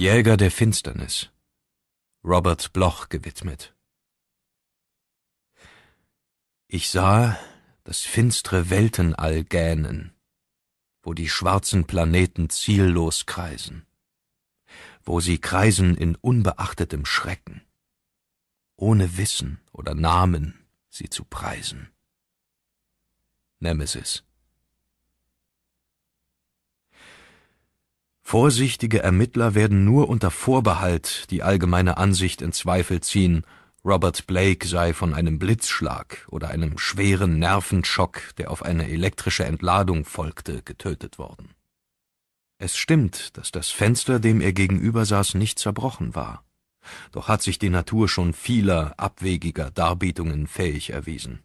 Jäger der Finsternis Robert Bloch gewidmet. Ich sah das finstere Weltenall gähnen, wo die schwarzen Planeten ziellos kreisen, wo sie kreisen in unbeachtetem Schrecken, ohne Wissen oder Namen sie zu preisen. Nemesis Vorsichtige Ermittler werden nur unter Vorbehalt die allgemeine Ansicht in Zweifel ziehen, Robert Blake sei von einem Blitzschlag oder einem schweren Nervenschock, der auf eine elektrische Entladung folgte, getötet worden. Es stimmt, dass das Fenster, dem er gegenüber saß, nicht zerbrochen war. Doch hat sich die Natur schon vieler abwegiger Darbietungen fähig erwiesen.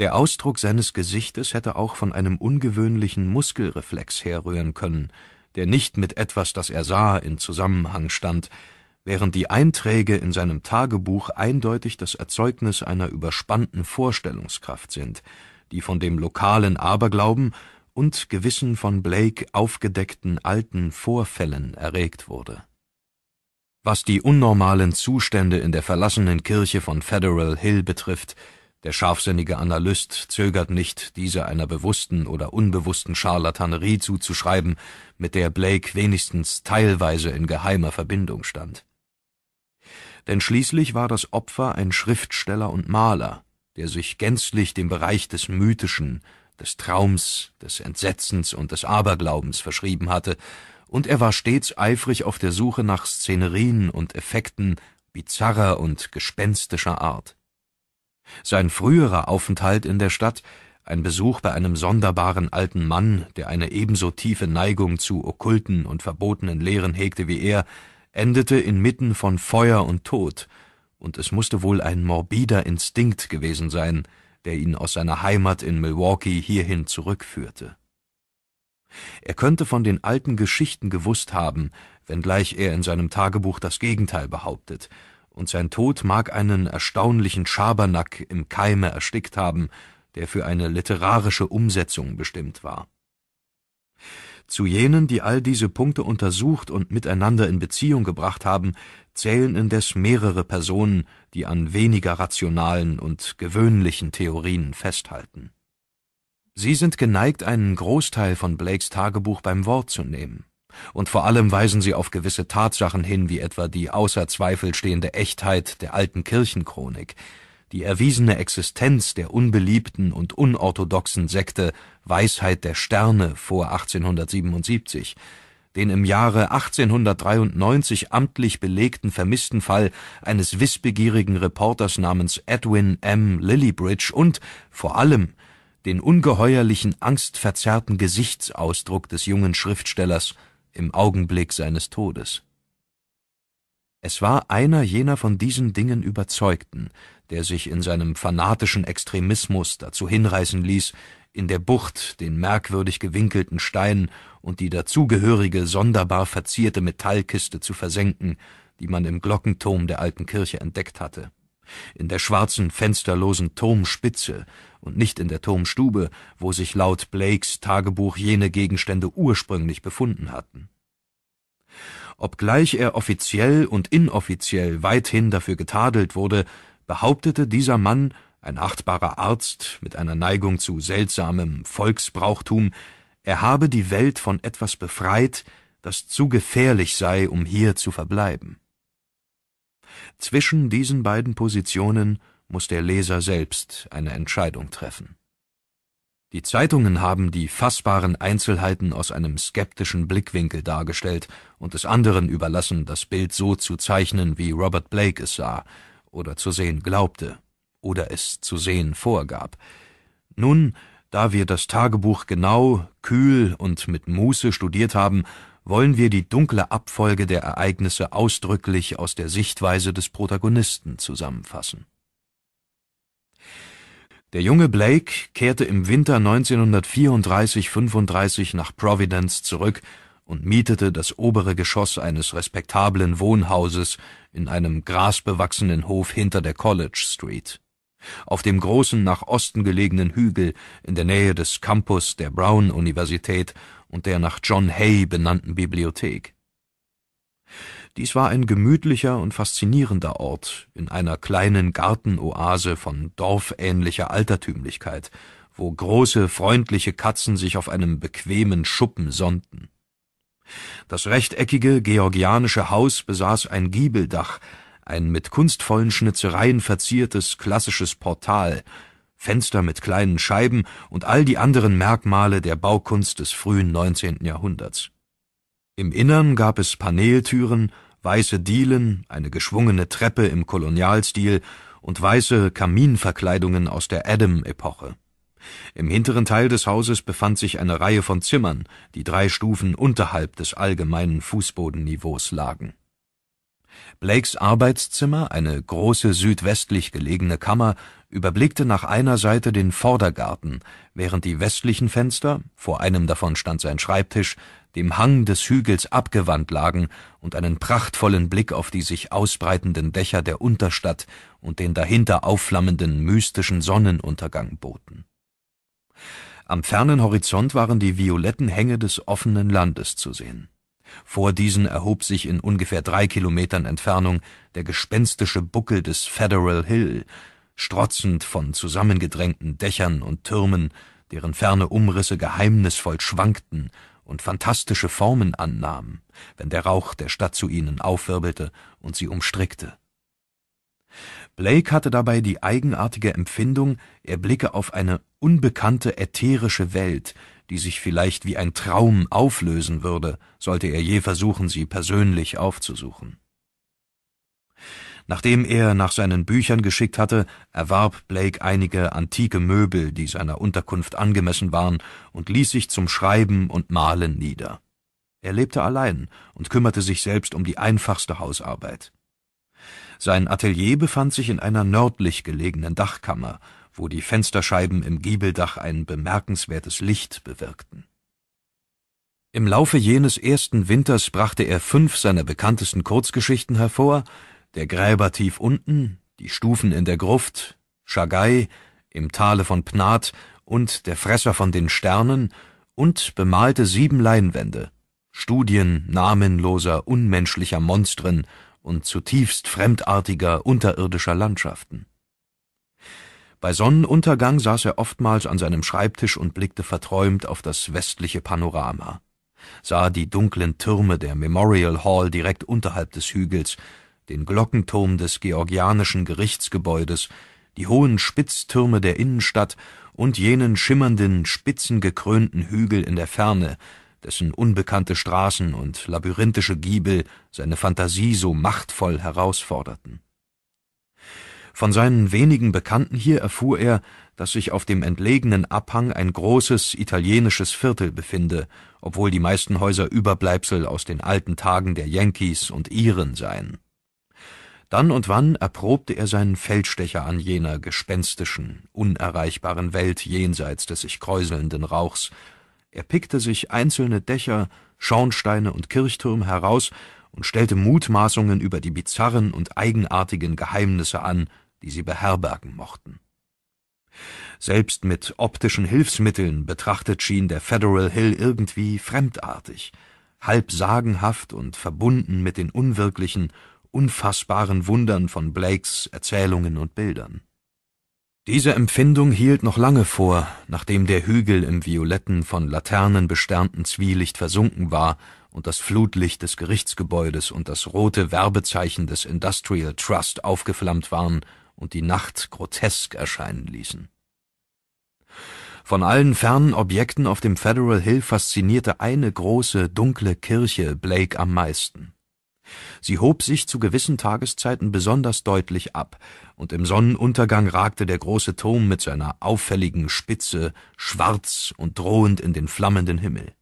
Der Ausdruck seines Gesichtes hätte auch von einem ungewöhnlichen Muskelreflex herrühren können, der nicht mit etwas, das er sah, in Zusammenhang stand, während die Einträge in seinem Tagebuch eindeutig das Erzeugnis einer überspannten Vorstellungskraft sind, die von dem lokalen Aberglauben und gewissen von Blake aufgedeckten alten Vorfällen erregt wurde. Was die unnormalen Zustände in der verlassenen Kirche von Federal Hill betrifft, der scharfsinnige Analyst zögert nicht, diese einer bewussten oder unbewussten Scharlatanerie zuzuschreiben, mit der Blake wenigstens teilweise in geheimer Verbindung stand. Denn schließlich war das Opfer ein Schriftsteller und Maler, der sich gänzlich dem Bereich des Mythischen, des Traums, des Entsetzens und des Aberglaubens verschrieben hatte, und er war stets eifrig auf der Suche nach Szenerien und Effekten bizarrer und gespenstischer Art. Sein früherer Aufenthalt in der Stadt, ein Besuch bei einem sonderbaren alten Mann, der eine ebenso tiefe Neigung zu okkulten und verbotenen Lehren hegte wie er, endete inmitten von Feuer und Tod, und es mußte wohl ein morbider Instinkt gewesen sein, der ihn aus seiner Heimat in Milwaukee hierhin zurückführte. Er könnte von den alten Geschichten gewußt haben, wenngleich er in seinem Tagebuch das Gegenteil behauptet und sein Tod mag einen erstaunlichen Schabernack im Keime erstickt haben, der für eine literarische Umsetzung bestimmt war. Zu jenen, die all diese Punkte untersucht und miteinander in Beziehung gebracht haben, zählen indes mehrere Personen, die an weniger rationalen und gewöhnlichen Theorien festhalten. Sie sind geneigt, einen Großteil von Blakes Tagebuch beim Wort zu nehmen und vor allem weisen sie auf gewisse Tatsachen hin, wie etwa die außer Zweifel stehende Echtheit der alten Kirchenchronik, die erwiesene Existenz der unbeliebten und unorthodoxen Sekte Weisheit der Sterne vor 1877, den im Jahre 1893 amtlich belegten vermissten Fall eines wissbegierigen Reporters namens Edwin M. Lillybridge und vor allem den ungeheuerlichen angstverzerrten Gesichtsausdruck des jungen Schriftstellers im Augenblick seines Todes. Es war einer jener von diesen Dingen Überzeugten, der sich in seinem fanatischen Extremismus dazu hinreißen ließ, in der Bucht den merkwürdig gewinkelten Stein und die dazugehörige sonderbar verzierte Metallkiste zu versenken, die man im Glockenturm der alten Kirche entdeckt hatte. In der schwarzen, fensterlosen Turmspitze und nicht in der Turmstube, wo sich laut Blakes Tagebuch jene Gegenstände ursprünglich befunden hatten. Obgleich er offiziell und inoffiziell weithin dafür getadelt wurde, behauptete dieser Mann, ein achtbarer Arzt mit einer Neigung zu seltsamem Volksbrauchtum, er habe die Welt von etwas befreit, das zu gefährlich sei, um hier zu verbleiben. Zwischen diesen beiden Positionen muss der Leser selbst eine Entscheidung treffen. Die Zeitungen haben die fassbaren Einzelheiten aus einem skeptischen Blickwinkel dargestellt und es anderen überlassen, das Bild so zu zeichnen, wie Robert Blake es sah oder zu sehen glaubte oder es zu sehen vorgab. Nun, da wir das Tagebuch genau, kühl und mit Muße studiert haben, wollen wir die dunkle Abfolge der Ereignisse ausdrücklich aus der Sichtweise des Protagonisten zusammenfassen. Der junge Blake kehrte im Winter 1934/35 nach Providence zurück und mietete das obere Geschoss eines respektablen Wohnhauses in einem grasbewachsenen Hof hinter der College Street. Auf dem großen nach Osten gelegenen Hügel in der Nähe des Campus der Brown-Universität und der nach John Hay benannten Bibliothek dies war ein gemütlicher und faszinierender Ort in einer kleinen Gartenoase von dorfähnlicher Altertümlichkeit, wo große, freundliche Katzen sich auf einem bequemen Schuppen sonnten. Das rechteckige georgianische Haus besaß ein Giebeldach, ein mit kunstvollen Schnitzereien verziertes klassisches Portal, Fenster mit kleinen Scheiben und all die anderen Merkmale der Baukunst des frühen 19. Jahrhunderts. Im Innern gab es Paneeltüren weiße Dielen, eine geschwungene Treppe im Kolonialstil und weiße Kaminverkleidungen aus der Adam-Epoche. Im hinteren Teil des Hauses befand sich eine Reihe von Zimmern, die drei Stufen unterhalb des allgemeinen Fußbodenniveaus lagen. Blakes Arbeitszimmer, eine große südwestlich gelegene Kammer, überblickte nach einer Seite den Vordergarten, während die westlichen Fenster, vor einem davon stand sein Schreibtisch, dem Hang des Hügels abgewandt lagen und einen prachtvollen Blick auf die sich ausbreitenden Dächer der Unterstadt und den dahinter aufflammenden mystischen Sonnenuntergang boten. Am fernen Horizont waren die violetten Hänge des offenen Landes zu sehen. Vor diesen erhob sich in ungefähr drei Kilometern Entfernung der gespenstische Buckel des Federal Hill, strotzend von zusammengedrängten Dächern und Türmen, deren ferne Umrisse geheimnisvoll schwankten und fantastische Formen annahmen, wenn der Rauch der Stadt zu ihnen aufwirbelte und sie umstrickte. Blake hatte dabei die eigenartige Empfindung, er blicke auf eine unbekannte ätherische Welt, die sich vielleicht wie ein Traum auflösen würde, sollte er je versuchen, sie persönlich aufzusuchen. Nachdem er nach seinen Büchern geschickt hatte, erwarb Blake einige antike Möbel, die seiner Unterkunft angemessen waren, und ließ sich zum Schreiben und Malen nieder. Er lebte allein und kümmerte sich selbst um die einfachste Hausarbeit. Sein Atelier befand sich in einer nördlich gelegenen Dachkammer, wo die Fensterscheiben im Giebeldach ein bemerkenswertes Licht bewirkten. Im Laufe jenes ersten Winters brachte er fünf seiner bekanntesten Kurzgeschichten hervor, der Gräber tief unten, die Stufen in der Gruft, Schagai im Tale von Pnat und der Fresser von den Sternen und bemalte sieben Leinwände, Studien namenloser, unmenschlicher Monstren und zutiefst fremdartiger, unterirdischer Landschaften. Bei Sonnenuntergang saß er oftmals an seinem Schreibtisch und blickte verträumt auf das westliche Panorama, sah die dunklen Türme der Memorial Hall direkt unterhalb des Hügels, den Glockenturm des georgianischen Gerichtsgebäudes, die hohen Spitztürme der Innenstadt und jenen schimmernden, spitzengekrönten Hügel in der Ferne, dessen unbekannte Straßen und labyrinthische Giebel seine Fantasie so machtvoll herausforderten. Von seinen wenigen Bekannten hier erfuhr er, dass sich auf dem entlegenen Abhang ein großes italienisches Viertel befinde, obwohl die meisten Häuser Überbleibsel aus den alten Tagen der Yankees und Iren seien dann und wann erprobte er seinen Feldstecher an jener gespenstischen, unerreichbaren Welt jenseits des sich kräuselnden Rauchs. Er pickte sich einzelne Dächer, Schornsteine und Kirchtürme heraus und stellte Mutmaßungen über die bizarren und eigenartigen Geheimnisse an, die sie beherbergen mochten. Selbst mit optischen Hilfsmitteln betrachtet schien der Federal Hill irgendwie fremdartig, halb sagenhaft und verbunden mit den unwirklichen unfassbaren Wundern von Blakes Erzählungen und Bildern. Diese Empfindung hielt noch lange vor, nachdem der Hügel im violetten, von Laternen besternten Zwielicht versunken war und das Flutlicht des Gerichtsgebäudes und das rote Werbezeichen des Industrial Trust aufgeflammt waren und die Nacht grotesk erscheinen ließen. Von allen fernen Objekten auf dem Federal Hill faszinierte eine große, dunkle Kirche Blake am meisten. Sie hob sich zu gewissen Tageszeiten besonders deutlich ab, und im Sonnenuntergang ragte der große Turm mit seiner auffälligen Spitze schwarz und drohend in den flammenden Himmel.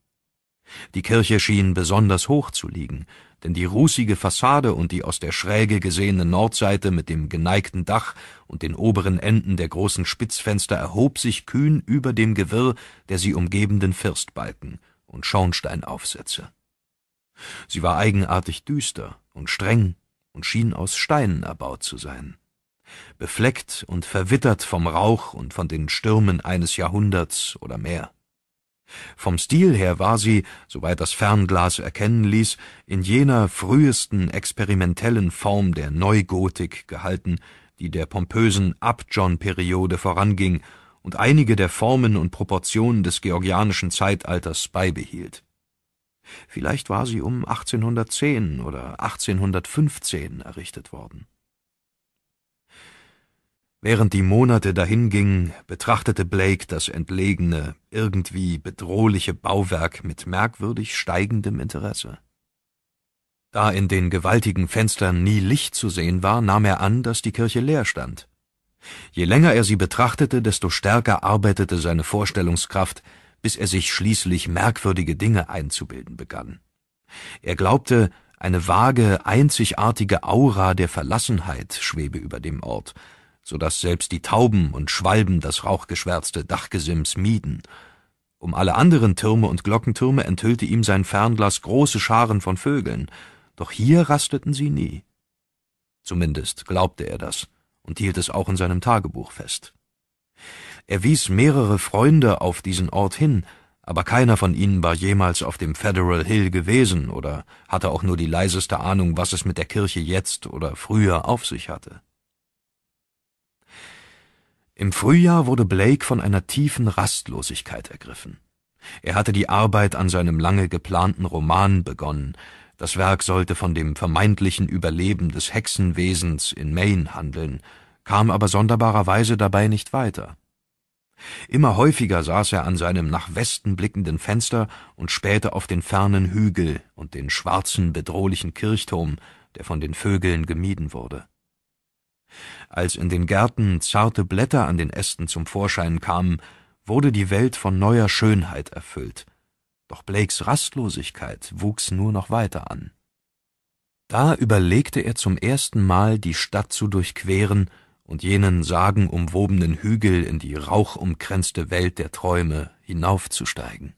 Die Kirche schien besonders hoch zu liegen, denn die rußige Fassade und die aus der Schräge gesehene Nordseite mit dem geneigten Dach und den oberen Enden der großen Spitzfenster erhob sich kühn über dem Gewirr der sie umgebenden Firstbalken und Schornsteinaufsätze. Sie war eigenartig düster und streng und schien aus Steinen erbaut zu sein. Befleckt und verwittert vom Rauch und von den Stürmen eines Jahrhunderts oder mehr. Vom Stil her war sie, soweit das Fernglas erkennen ließ, in jener frühesten experimentellen Form der Neugotik gehalten, die der pompösen Abjohn-Periode voranging und einige der Formen und Proportionen des georgianischen Zeitalters beibehielt Vielleicht war sie um 1810 oder 1815 errichtet worden. Während die Monate dahingingen, betrachtete Blake das entlegene, irgendwie bedrohliche Bauwerk mit merkwürdig steigendem Interesse. Da in den gewaltigen Fenstern nie Licht zu sehen war, nahm er an, dass die Kirche leer stand. Je länger er sie betrachtete, desto stärker arbeitete seine Vorstellungskraft, bis er sich schließlich merkwürdige Dinge einzubilden begann. Er glaubte, eine vage, einzigartige Aura der Verlassenheit schwebe über dem Ort, so dass selbst die Tauben und Schwalben das rauchgeschwärzte Dachgesims mieden. Um alle anderen Türme und Glockentürme enthüllte ihm sein Fernglas große Scharen von Vögeln, doch hier rasteten sie nie. Zumindest glaubte er das und hielt es auch in seinem Tagebuch fest. Er wies mehrere Freunde auf diesen Ort hin, aber keiner von ihnen war jemals auf dem Federal Hill gewesen oder hatte auch nur die leiseste Ahnung, was es mit der Kirche jetzt oder früher auf sich hatte. Im Frühjahr wurde Blake von einer tiefen Rastlosigkeit ergriffen. Er hatte die Arbeit an seinem lange geplanten Roman begonnen. Das Werk sollte von dem vermeintlichen Überleben des Hexenwesens in Maine handeln, kam aber sonderbarerweise dabei nicht weiter. Immer häufiger saß er an seinem nach Westen blickenden Fenster und spähte auf den fernen Hügel und den schwarzen, bedrohlichen Kirchturm, der von den Vögeln gemieden wurde. Als in den Gärten zarte Blätter an den Ästen zum Vorschein kamen, wurde die Welt von neuer Schönheit erfüllt, doch Blakes Rastlosigkeit wuchs nur noch weiter an. Da überlegte er zum ersten Mal, die Stadt zu durchqueren und jenen sagenumwobenen Hügel in die rauchumkränzte Welt der Träume hinaufzusteigen.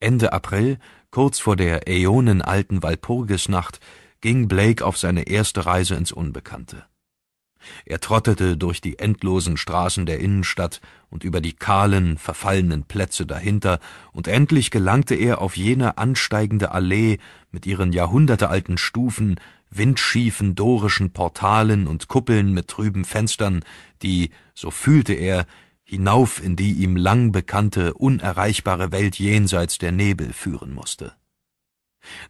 Ende April, kurz vor der äonenalten Walpurgisnacht, ging Blake auf seine erste Reise ins Unbekannte. Er trottete durch die endlosen Straßen der Innenstadt und über die kahlen, verfallenen Plätze dahinter, und endlich gelangte er auf jene ansteigende Allee mit ihren jahrhundertealten Stufen, windschiefen dorischen Portalen und Kuppeln mit trüben Fenstern, die, so fühlte er, hinauf in die ihm lang bekannte, unerreichbare Welt jenseits der Nebel führen musste.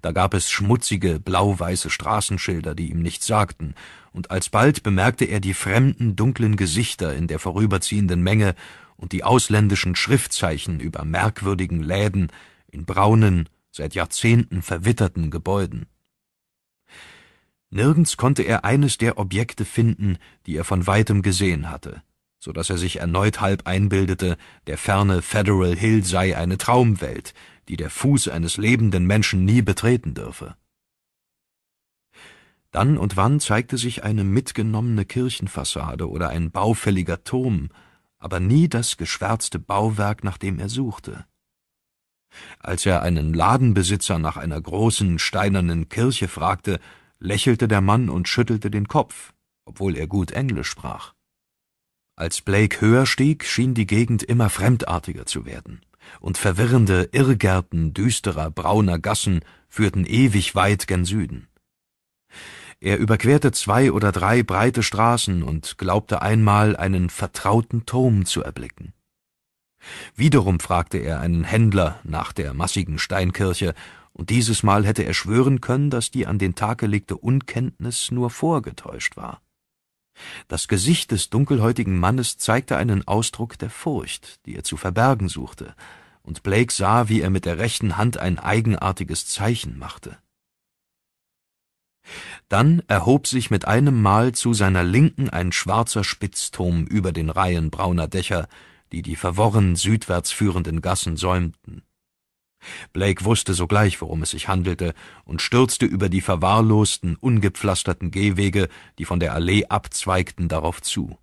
Da gab es schmutzige, blau-weiße Straßenschilder, die ihm nichts sagten, und alsbald bemerkte er die fremden, dunklen Gesichter in der vorüberziehenden Menge und die ausländischen Schriftzeichen über merkwürdigen Läden in braunen, seit Jahrzehnten verwitterten Gebäuden. Nirgends konnte er eines der Objekte finden, die er von weitem gesehen hatte, so dass er sich erneut halb einbildete, der ferne Federal Hill sei eine Traumwelt, die der Fuß eines lebenden Menschen nie betreten dürfe. Dann und wann zeigte sich eine mitgenommene Kirchenfassade oder ein baufälliger Turm, aber nie das geschwärzte Bauwerk, nach dem er suchte. Als er einen Ladenbesitzer nach einer großen steinernen Kirche fragte, lächelte der Mann und schüttelte den Kopf, obwohl er gut Englisch sprach. Als Blake höher stieg, schien die Gegend immer fremdartiger zu werden, und verwirrende Irrgärten düsterer brauner Gassen führten ewig weit gen Süden. Er überquerte zwei oder drei breite Straßen und glaubte einmal, einen vertrauten Turm zu erblicken. Wiederum fragte er einen Händler nach der massigen Steinkirche und dieses Mal hätte er schwören können, dass die an den Tag gelegte Unkenntnis nur vorgetäuscht war. Das Gesicht des dunkelhäutigen Mannes zeigte einen Ausdruck der Furcht, die er zu verbergen suchte, und Blake sah, wie er mit der rechten Hand ein eigenartiges Zeichen machte. Dann erhob sich mit einem Mal zu seiner Linken ein schwarzer Spitzturm über den Reihen brauner Dächer, die die verworren südwärts führenden Gassen säumten. Blake wusste sogleich, worum es sich handelte, und stürzte über die verwahrlosten, ungepflasterten Gehwege, die von der Allee abzweigten, darauf zu.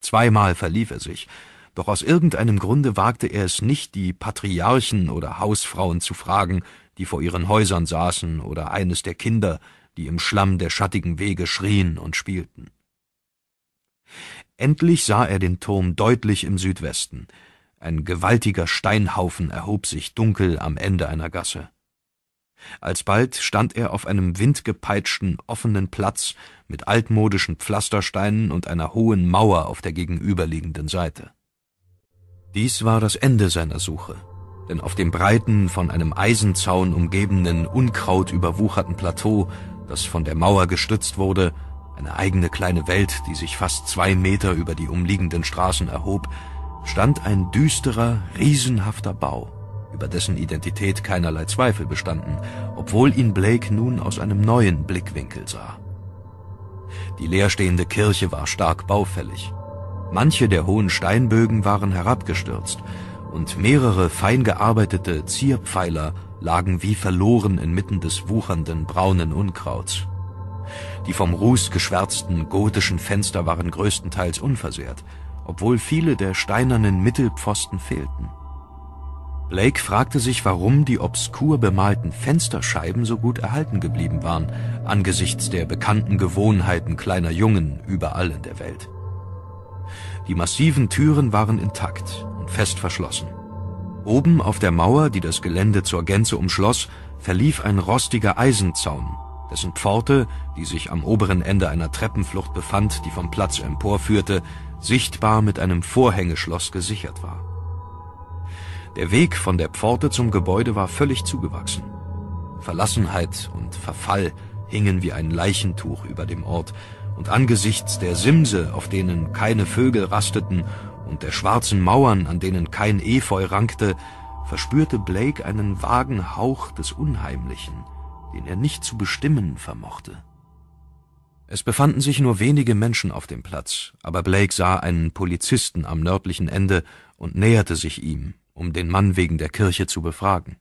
Zweimal verlief er sich, doch aus irgendeinem Grunde wagte er es nicht, die Patriarchen oder Hausfrauen zu fragen, die vor ihren Häusern saßen, oder eines der Kinder, die im Schlamm der schattigen Wege schrien und spielten. Endlich sah er den Turm deutlich im Südwesten, ein gewaltiger Steinhaufen erhob sich dunkel am Ende einer Gasse. Alsbald stand er auf einem windgepeitschten, offenen Platz mit altmodischen Pflastersteinen und einer hohen Mauer auf der gegenüberliegenden Seite. Dies war das Ende seiner Suche, denn auf dem breiten, von einem Eisenzaun umgebenen, Unkraut überwucherten Plateau, das von der Mauer gestützt wurde, eine eigene kleine Welt, die sich fast zwei Meter über die umliegenden Straßen erhob, stand ein düsterer, riesenhafter Bau, über dessen Identität keinerlei Zweifel bestanden, obwohl ihn Blake nun aus einem neuen Blickwinkel sah. Die leerstehende Kirche war stark baufällig. Manche der hohen Steinbögen waren herabgestürzt und mehrere fein gearbeitete Zierpfeiler lagen wie verloren inmitten des wuchernden braunen Unkrauts. Die vom Ruß geschwärzten gotischen Fenster waren größtenteils unversehrt, obwohl viele der steinernen Mittelpfosten fehlten. Blake fragte sich, warum die obskur bemalten Fensterscheiben so gut erhalten geblieben waren, angesichts der bekannten Gewohnheiten kleiner Jungen überall in der Welt. Die massiven Türen waren intakt und fest verschlossen. Oben auf der Mauer, die das Gelände zur Gänze umschloss, verlief ein rostiger Eisenzaun, dessen Pforte, die sich am oberen Ende einer Treppenflucht befand, die vom Platz emporführte, sichtbar mit einem Vorhängeschloss gesichert war. Der Weg von der Pforte zum Gebäude war völlig zugewachsen. Verlassenheit und Verfall hingen wie ein Leichentuch über dem Ort, und angesichts der Simse, auf denen keine Vögel rasteten, und der schwarzen Mauern, an denen kein Efeu rankte, verspürte Blake einen vagen Hauch des Unheimlichen, den er nicht zu bestimmen vermochte. Es befanden sich nur wenige Menschen auf dem Platz, aber Blake sah einen Polizisten am nördlichen Ende und näherte sich ihm, um den Mann wegen der Kirche zu befragen.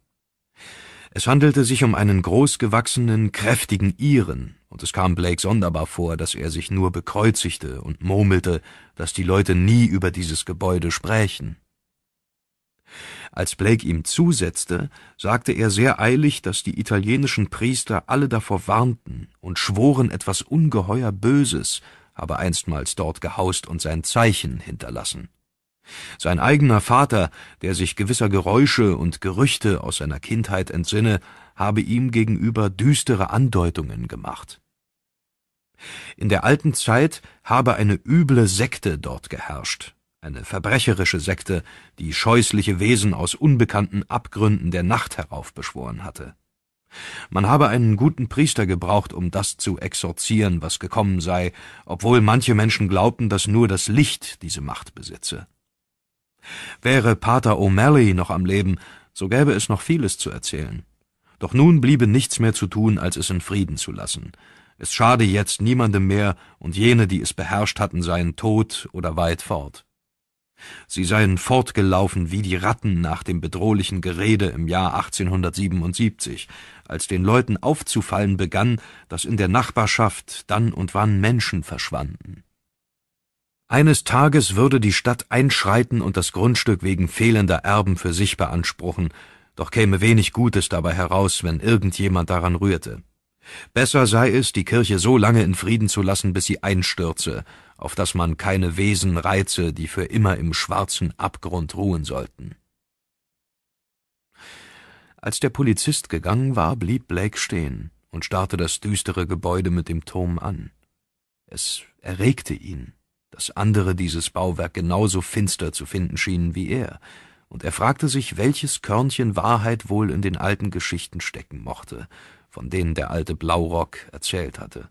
Es handelte sich um einen großgewachsenen, kräftigen Iren, und es kam Blake sonderbar vor, dass er sich nur bekreuzigte und murmelte, dass die Leute nie über dieses Gebäude sprächen. Als Blake ihm zusetzte, sagte er sehr eilig, dass die italienischen Priester alle davor warnten und schworen etwas ungeheuer Böses, habe einstmals dort gehaust und sein Zeichen hinterlassen. Sein eigener Vater, der sich gewisser Geräusche und Gerüchte aus seiner Kindheit entsinne, habe ihm gegenüber düstere Andeutungen gemacht. In der alten Zeit habe eine üble Sekte dort geherrscht, eine verbrecherische Sekte, die scheußliche Wesen aus unbekannten Abgründen der Nacht heraufbeschworen hatte. Man habe einen guten Priester gebraucht, um das zu exorzieren, was gekommen sei, obwohl manche Menschen glaubten, dass nur das Licht diese Macht besitze. Wäre Pater O'Malley noch am Leben, so gäbe es noch vieles zu erzählen. Doch nun bliebe nichts mehr zu tun, als es in Frieden zu lassen. Es schade jetzt niemandem mehr, und jene, die es beherrscht hatten, seien tot oder weit fort. Sie seien fortgelaufen wie die Ratten nach dem bedrohlichen Gerede im Jahr 1877, als den Leuten aufzufallen begann, dass in der Nachbarschaft dann und wann Menschen verschwanden. Eines Tages würde die Stadt einschreiten und das Grundstück wegen fehlender Erben für sich beanspruchen, doch käme wenig Gutes dabei heraus, wenn irgendjemand daran rührte. Besser sei es, die Kirche so lange in Frieden zu lassen, bis sie einstürze, auf das man keine Wesen reize, die für immer im schwarzen Abgrund ruhen sollten. Als der Polizist gegangen war, blieb Blake stehen und starrte das düstere Gebäude mit dem Turm an. Es erregte ihn, dass andere dieses Bauwerk genauso finster zu finden schienen wie er, und er fragte sich, welches Körnchen Wahrheit wohl in den alten Geschichten stecken mochte, von denen der alte Blaurock erzählt hatte.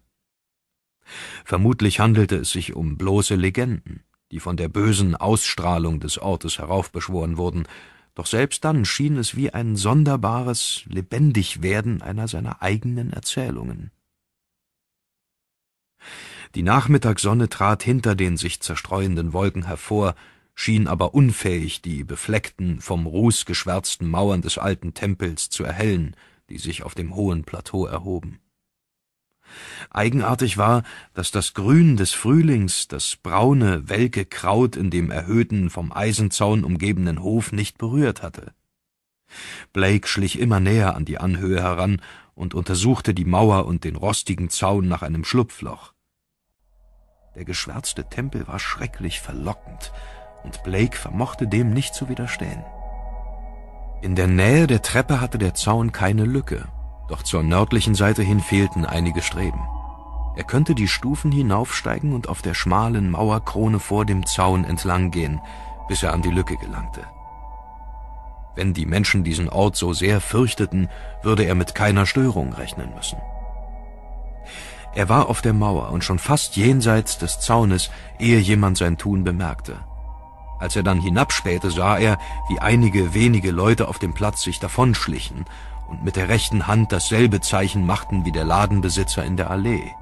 Vermutlich handelte es sich um bloße Legenden, die von der bösen Ausstrahlung des Ortes heraufbeschworen wurden, doch selbst dann schien es wie ein sonderbares Lebendigwerden einer seiner eigenen Erzählungen. Die Nachmittagssonne trat hinter den sich zerstreuenden Wolken hervor, schien aber unfähig, die befleckten, vom Ruß geschwärzten Mauern des alten Tempels zu erhellen, die sich auf dem hohen Plateau erhoben. Eigenartig war, dass das Grün des Frühlings das braune, welke Kraut in dem erhöhten, vom Eisenzaun umgebenen Hof nicht berührt hatte. Blake schlich immer näher an die Anhöhe heran und untersuchte die Mauer und den rostigen Zaun nach einem Schlupfloch. Der geschwärzte Tempel war schrecklich verlockend, und Blake vermochte dem nicht zu widerstehen. In der Nähe der Treppe hatte der Zaun keine Lücke, doch zur nördlichen Seite hin fehlten einige Streben. Er könnte die Stufen hinaufsteigen und auf der schmalen Mauerkrone vor dem Zaun entlanggehen, bis er an die Lücke gelangte. Wenn die Menschen diesen Ort so sehr fürchteten, würde er mit keiner Störung rechnen müssen. Er war auf der Mauer und schon fast jenseits des Zaunes, ehe jemand sein Tun bemerkte. Als er dann hinabspähte, sah er, wie einige wenige Leute auf dem Platz sich davonschlichen und mit der rechten Hand dasselbe Zeichen machten wie der Ladenbesitzer in der Allee.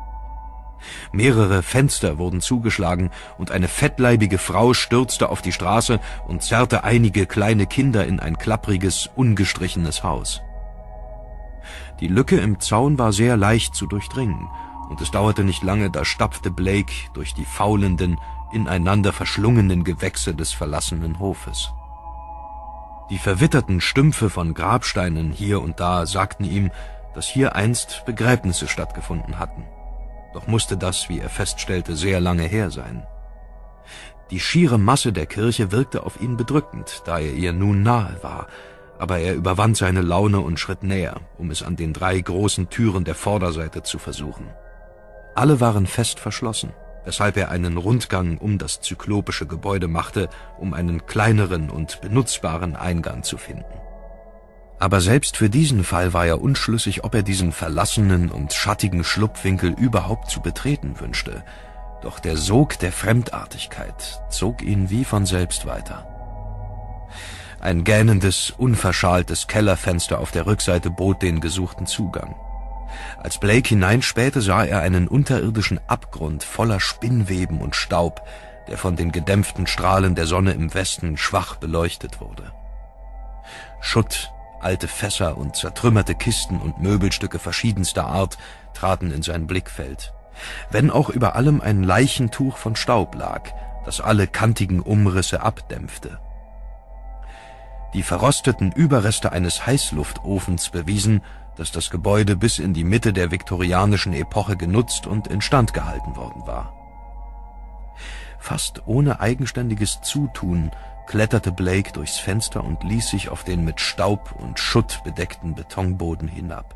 Mehrere Fenster wurden zugeschlagen und eine fettleibige Frau stürzte auf die Straße und zerrte einige kleine Kinder in ein klappriges, ungestrichenes Haus. Die Lücke im Zaun war sehr leicht zu durchdringen und es dauerte nicht lange, da stapfte Blake durch die faulenden, ineinander verschlungenen Gewächse des verlassenen Hofes. Die verwitterten Stümpfe von Grabsteinen hier und da sagten ihm, dass hier einst Begräbnisse stattgefunden hatten. Doch musste das, wie er feststellte, sehr lange her sein. Die schiere Masse der Kirche wirkte auf ihn bedrückend, da er ihr nun nahe war, aber er überwand seine Laune und schritt näher, um es an den drei großen Türen der Vorderseite zu versuchen. Alle waren fest verschlossen weshalb er einen Rundgang um das zyklopische Gebäude machte, um einen kleineren und benutzbaren Eingang zu finden. Aber selbst für diesen Fall war er unschlüssig, ob er diesen verlassenen und schattigen Schlupfwinkel überhaupt zu betreten wünschte. Doch der Sog der Fremdartigkeit zog ihn wie von selbst weiter. Ein gähnendes, unverschaltes Kellerfenster auf der Rückseite bot den gesuchten Zugang. Als Blake hineinspähte, sah er einen unterirdischen Abgrund voller Spinnweben und Staub, der von den gedämpften Strahlen der Sonne im Westen schwach beleuchtet wurde. Schutt, alte Fässer und zertrümmerte Kisten und Möbelstücke verschiedenster Art traten in sein Blickfeld. Wenn auch über allem ein Leichentuch von Staub lag, das alle kantigen Umrisse abdämpfte. Die verrosteten Überreste eines Heißluftofens bewiesen, dass das Gebäude bis in die Mitte der viktorianischen Epoche genutzt und instand gehalten worden war. Fast ohne eigenständiges Zutun kletterte Blake durchs Fenster und ließ sich auf den mit Staub und Schutt bedeckten Betonboden hinab.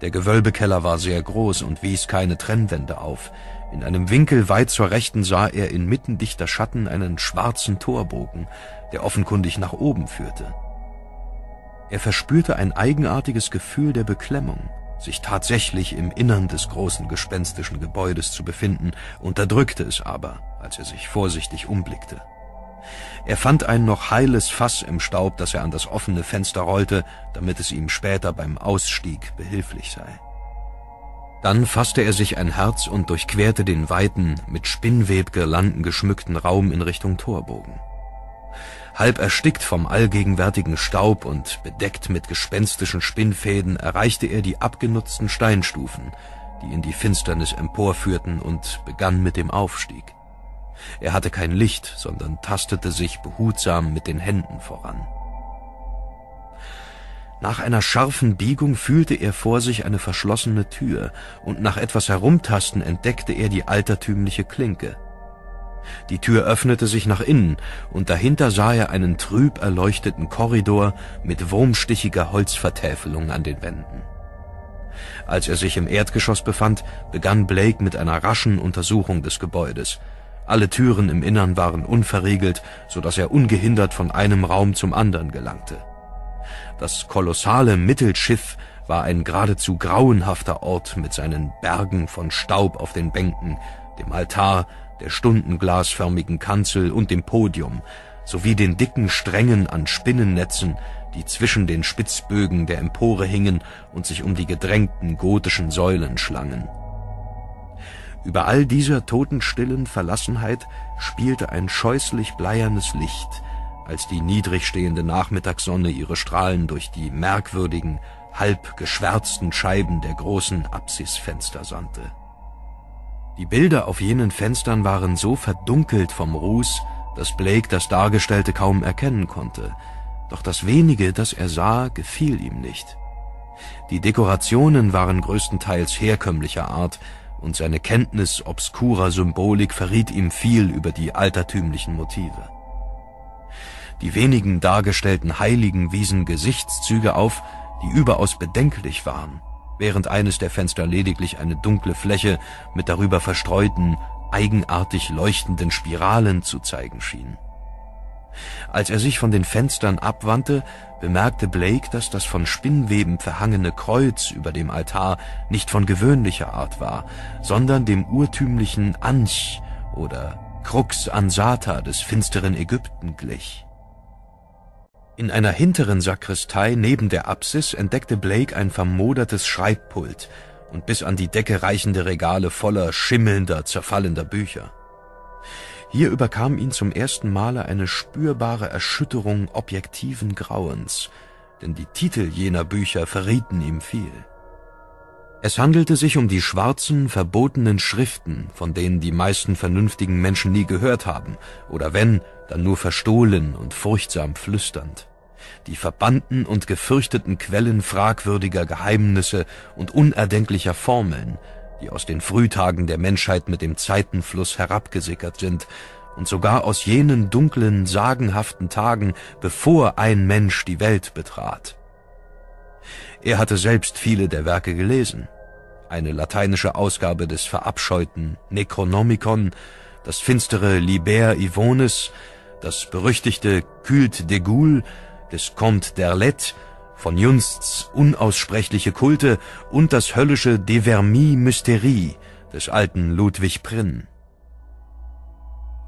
Der Gewölbekeller war sehr groß und wies keine Trennwände auf. In einem Winkel weit zur Rechten sah er inmitten dichter Schatten einen schwarzen Torbogen, der offenkundig nach oben führte. Er verspürte ein eigenartiges Gefühl der Beklemmung, sich tatsächlich im Innern des großen gespenstischen Gebäudes zu befinden, unterdrückte es aber, als er sich vorsichtig umblickte. Er fand ein noch heiles Fass im Staub, das er an das offene Fenster rollte, damit es ihm später beim Ausstieg behilflich sei. Dann fasste er sich ein Herz und durchquerte den weiten, mit Spinnwebgirlanden geschmückten Raum in Richtung Torbogen. Halb erstickt vom allgegenwärtigen Staub und bedeckt mit gespenstischen Spinnfäden erreichte er die abgenutzten Steinstufen, die in die Finsternis emporführten, und begann mit dem Aufstieg. Er hatte kein Licht, sondern tastete sich behutsam mit den Händen voran. Nach einer scharfen Biegung fühlte er vor sich eine verschlossene Tür, und nach etwas Herumtasten entdeckte er die altertümliche Klinke. Die Tür öffnete sich nach innen, und dahinter sah er einen trüb erleuchteten Korridor mit wurmstichiger Holzvertäfelung an den Wänden. Als er sich im Erdgeschoss befand, begann Blake mit einer raschen Untersuchung des Gebäudes. Alle Türen im Innern waren unverriegelt, so dass er ungehindert von einem Raum zum anderen gelangte. Das kolossale Mittelschiff war ein geradezu grauenhafter Ort mit seinen Bergen von Staub auf den Bänken, dem Altar der stundenglasförmigen Kanzel und dem Podium sowie den dicken Strängen an Spinnennetzen, die zwischen den Spitzbögen der Empore hingen und sich um die gedrängten gotischen Säulen schlangen. Über all dieser totenstillen Verlassenheit spielte ein scheußlich bleiernes Licht, als die niedrig stehende Nachmittagssonne ihre Strahlen durch die merkwürdigen, halb geschwärzten Scheiben der großen Apsisfenster sandte. Die Bilder auf jenen Fenstern waren so verdunkelt vom Ruß, dass Blake das Dargestellte kaum erkennen konnte. Doch das wenige, das er sah, gefiel ihm nicht. Die Dekorationen waren größtenteils herkömmlicher Art, und seine Kenntnis obskurer Symbolik verriet ihm viel über die altertümlichen Motive. Die wenigen dargestellten Heiligen wiesen Gesichtszüge auf, die überaus bedenklich waren während eines der Fenster lediglich eine dunkle Fläche mit darüber verstreuten, eigenartig leuchtenden Spiralen zu zeigen schien. Als er sich von den Fenstern abwandte, bemerkte Blake, dass das von Spinnweben verhangene Kreuz über dem Altar nicht von gewöhnlicher Art war, sondern dem urtümlichen Anch oder Crux ansata des finsteren Ägypten glich. In einer hinteren Sakristei neben der Apsis entdeckte Blake ein vermodertes Schreibpult und bis an die Decke reichende Regale voller schimmelnder, zerfallender Bücher. Hier überkam ihn zum ersten Male eine spürbare Erschütterung objektiven Grauens, denn die Titel jener Bücher verrieten ihm viel. Es handelte sich um die schwarzen, verbotenen Schriften, von denen die meisten vernünftigen Menschen nie gehört haben, oder wenn, dann nur verstohlen und furchtsam flüsternd. Die verbannten und gefürchteten Quellen fragwürdiger Geheimnisse und unerdenklicher Formeln, die aus den Frühtagen der Menschheit mit dem Zeitenfluss herabgesickert sind und sogar aus jenen dunklen, sagenhaften Tagen, bevor ein Mensch die Welt betrat. Er hatte selbst viele der Werke gelesen eine lateinische Ausgabe des verabscheuten Necronomicon, das finstere Liber Ivonis, das berüchtigte Cult de Goule, des Comte d'Erlet, von Junsts unaussprechliche Kulte und das höllische De Vermi Mysterie des alten Ludwig Prinn.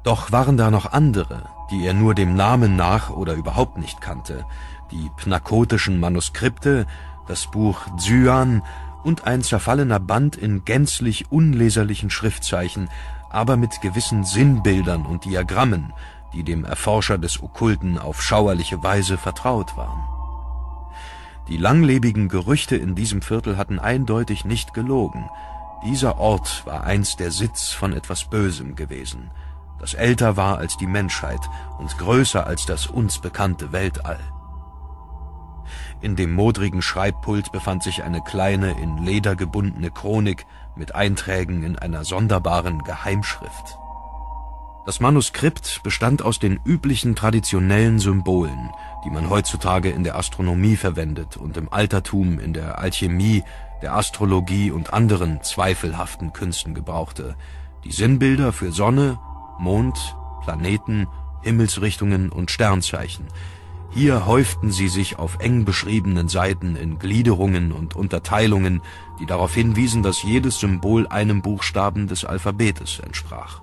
Doch waren da noch andere, die er nur dem Namen nach oder überhaupt nicht kannte, die pnakotischen Manuskripte, das Buch Dzyan, und ein zerfallener Band in gänzlich unleserlichen Schriftzeichen, aber mit gewissen Sinnbildern und Diagrammen, die dem Erforscher des Okkulten auf schauerliche Weise vertraut waren. Die langlebigen Gerüchte in diesem Viertel hatten eindeutig nicht gelogen. Dieser Ort war einst der Sitz von etwas Bösem gewesen, das älter war als die Menschheit und größer als das uns bekannte Weltall. In dem modrigen Schreibpult befand sich eine kleine, in Leder gebundene Chronik mit Einträgen in einer sonderbaren Geheimschrift. Das Manuskript bestand aus den üblichen traditionellen Symbolen, die man heutzutage in der Astronomie verwendet und im Altertum, in der Alchemie, der Astrologie und anderen zweifelhaften Künsten gebrauchte. Die Sinnbilder für Sonne, Mond, Planeten, Himmelsrichtungen und Sternzeichen – hier häuften sie sich auf eng beschriebenen Seiten in Gliederungen und Unterteilungen, die darauf hinwiesen, dass jedes Symbol einem Buchstaben des Alphabetes entsprach.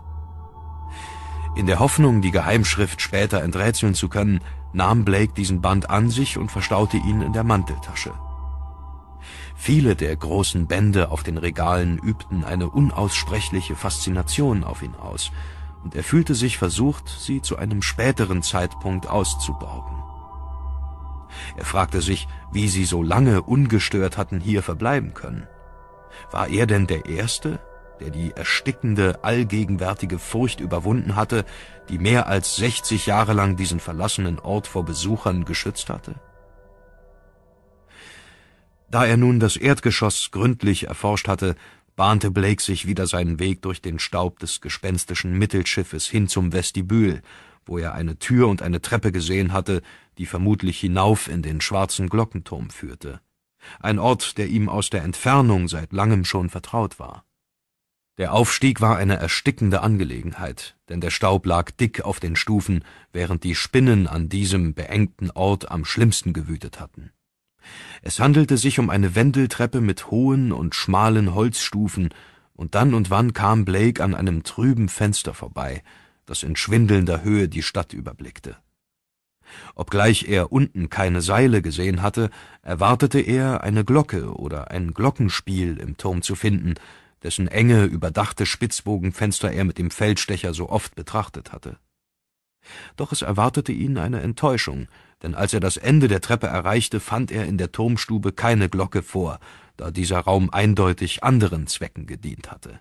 In der Hoffnung, die Geheimschrift später enträtseln zu können, nahm Blake diesen Band an sich und verstaute ihn in der Manteltasche. Viele der großen Bände auf den Regalen übten eine unaussprechliche Faszination auf ihn aus, und er fühlte sich versucht, sie zu einem späteren Zeitpunkt auszuborgen. Er fragte sich, wie sie so lange ungestört hatten hier verbleiben können. War er denn der Erste, der die erstickende, allgegenwärtige Furcht überwunden hatte, die mehr als 60 Jahre lang diesen verlassenen Ort vor Besuchern geschützt hatte? Da er nun das Erdgeschoss gründlich erforscht hatte, bahnte Blake sich wieder seinen Weg durch den Staub des gespenstischen Mittelschiffes hin zum Vestibül, wo er eine Tür und eine Treppe gesehen hatte, die vermutlich hinauf in den schwarzen Glockenturm führte, ein Ort, der ihm aus der Entfernung seit langem schon vertraut war. Der Aufstieg war eine erstickende Angelegenheit, denn der Staub lag dick auf den Stufen, während die Spinnen an diesem beengten Ort am schlimmsten gewütet hatten. Es handelte sich um eine Wendeltreppe mit hohen und schmalen Holzstufen, und dann und wann kam Blake an einem trüben Fenster vorbei, das in schwindelnder Höhe die Stadt überblickte. Obgleich er unten keine Seile gesehen hatte, erwartete er, eine Glocke oder ein Glockenspiel im Turm zu finden, dessen enge, überdachte Spitzbogenfenster er mit dem Feldstecher so oft betrachtet hatte. Doch es erwartete ihn eine Enttäuschung, denn als er das Ende der Treppe erreichte, fand er in der Turmstube keine Glocke vor, da dieser Raum eindeutig anderen Zwecken gedient hatte.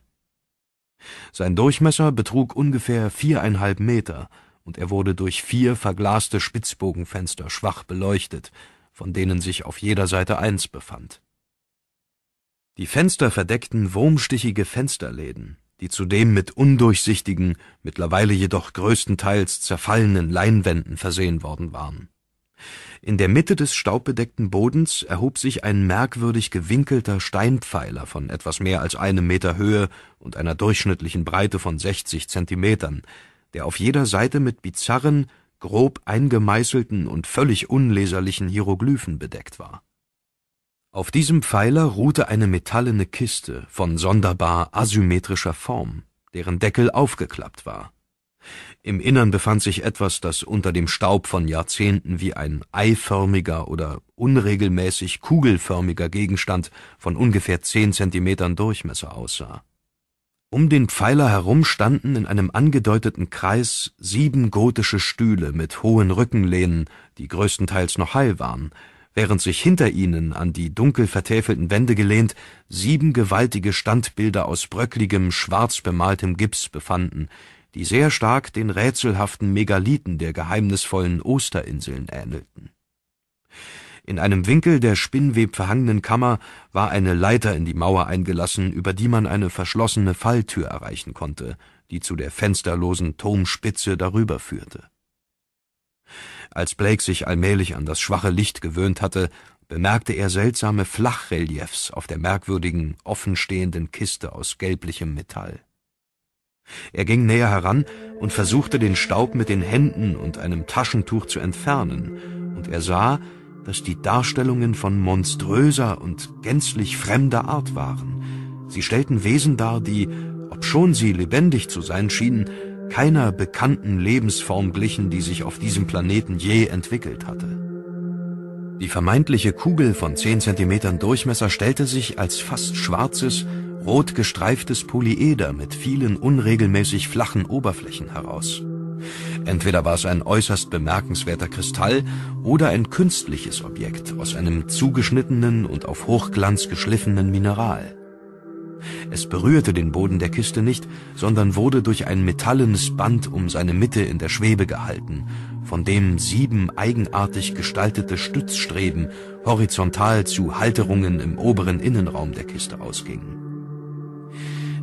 Sein Durchmesser betrug ungefähr viereinhalb Meter, und er wurde durch vier verglaste Spitzbogenfenster schwach beleuchtet, von denen sich auf jeder Seite eins befand. Die Fenster verdeckten wurmstichige Fensterläden, die zudem mit undurchsichtigen, mittlerweile jedoch größtenteils zerfallenen Leinwänden versehen worden waren. In der Mitte des staubbedeckten Bodens erhob sich ein merkwürdig gewinkelter Steinpfeiler von etwas mehr als einem Meter Höhe und einer durchschnittlichen Breite von 60 Zentimetern, der auf jeder Seite mit bizarren, grob eingemeißelten und völlig unleserlichen Hieroglyphen bedeckt war. Auf diesem Pfeiler ruhte eine metallene Kiste von sonderbar asymmetrischer Form, deren Deckel aufgeklappt war. Im Innern befand sich etwas, das unter dem Staub von Jahrzehnten wie ein eiförmiger oder unregelmäßig kugelförmiger Gegenstand von ungefähr zehn Zentimetern Durchmesser aussah. Um den Pfeiler herum standen in einem angedeuteten Kreis sieben gotische Stühle mit hohen Rückenlehnen, die größtenteils noch heil waren, während sich hinter ihnen, an die dunkel vertäfelten Wände gelehnt, sieben gewaltige Standbilder aus bröckligem, schwarz bemaltem Gips befanden, die sehr stark den rätselhaften Megalithen der geheimnisvollen Osterinseln ähnelten in einem Winkel der spinnwebverhangenen Kammer war eine Leiter in die Mauer eingelassen, über die man eine verschlossene Falltür erreichen konnte, die zu der fensterlosen Turmspitze darüber führte. Als Blake sich allmählich an das schwache Licht gewöhnt hatte, bemerkte er seltsame Flachreliefs auf der merkwürdigen, offenstehenden Kiste aus gelblichem Metall. Er ging näher heran und versuchte den Staub mit den Händen und einem Taschentuch zu entfernen, und er sah, dass die Darstellungen von monströser und gänzlich fremder Art waren. Sie stellten Wesen dar, die, obschon sie lebendig zu sein schienen, keiner bekannten Lebensform glichen, die sich auf diesem Planeten je entwickelt hatte. Die vermeintliche Kugel von 10 cm Durchmesser stellte sich als fast schwarzes, rot gestreiftes Polyeder mit vielen unregelmäßig flachen Oberflächen heraus. Entweder war es ein äußerst bemerkenswerter Kristall oder ein künstliches Objekt aus einem zugeschnittenen und auf Hochglanz geschliffenen Mineral. Es berührte den Boden der Kiste nicht, sondern wurde durch ein metallenes Band um seine Mitte in der Schwebe gehalten, von dem sieben eigenartig gestaltete Stützstreben horizontal zu Halterungen im oberen Innenraum der Kiste ausgingen.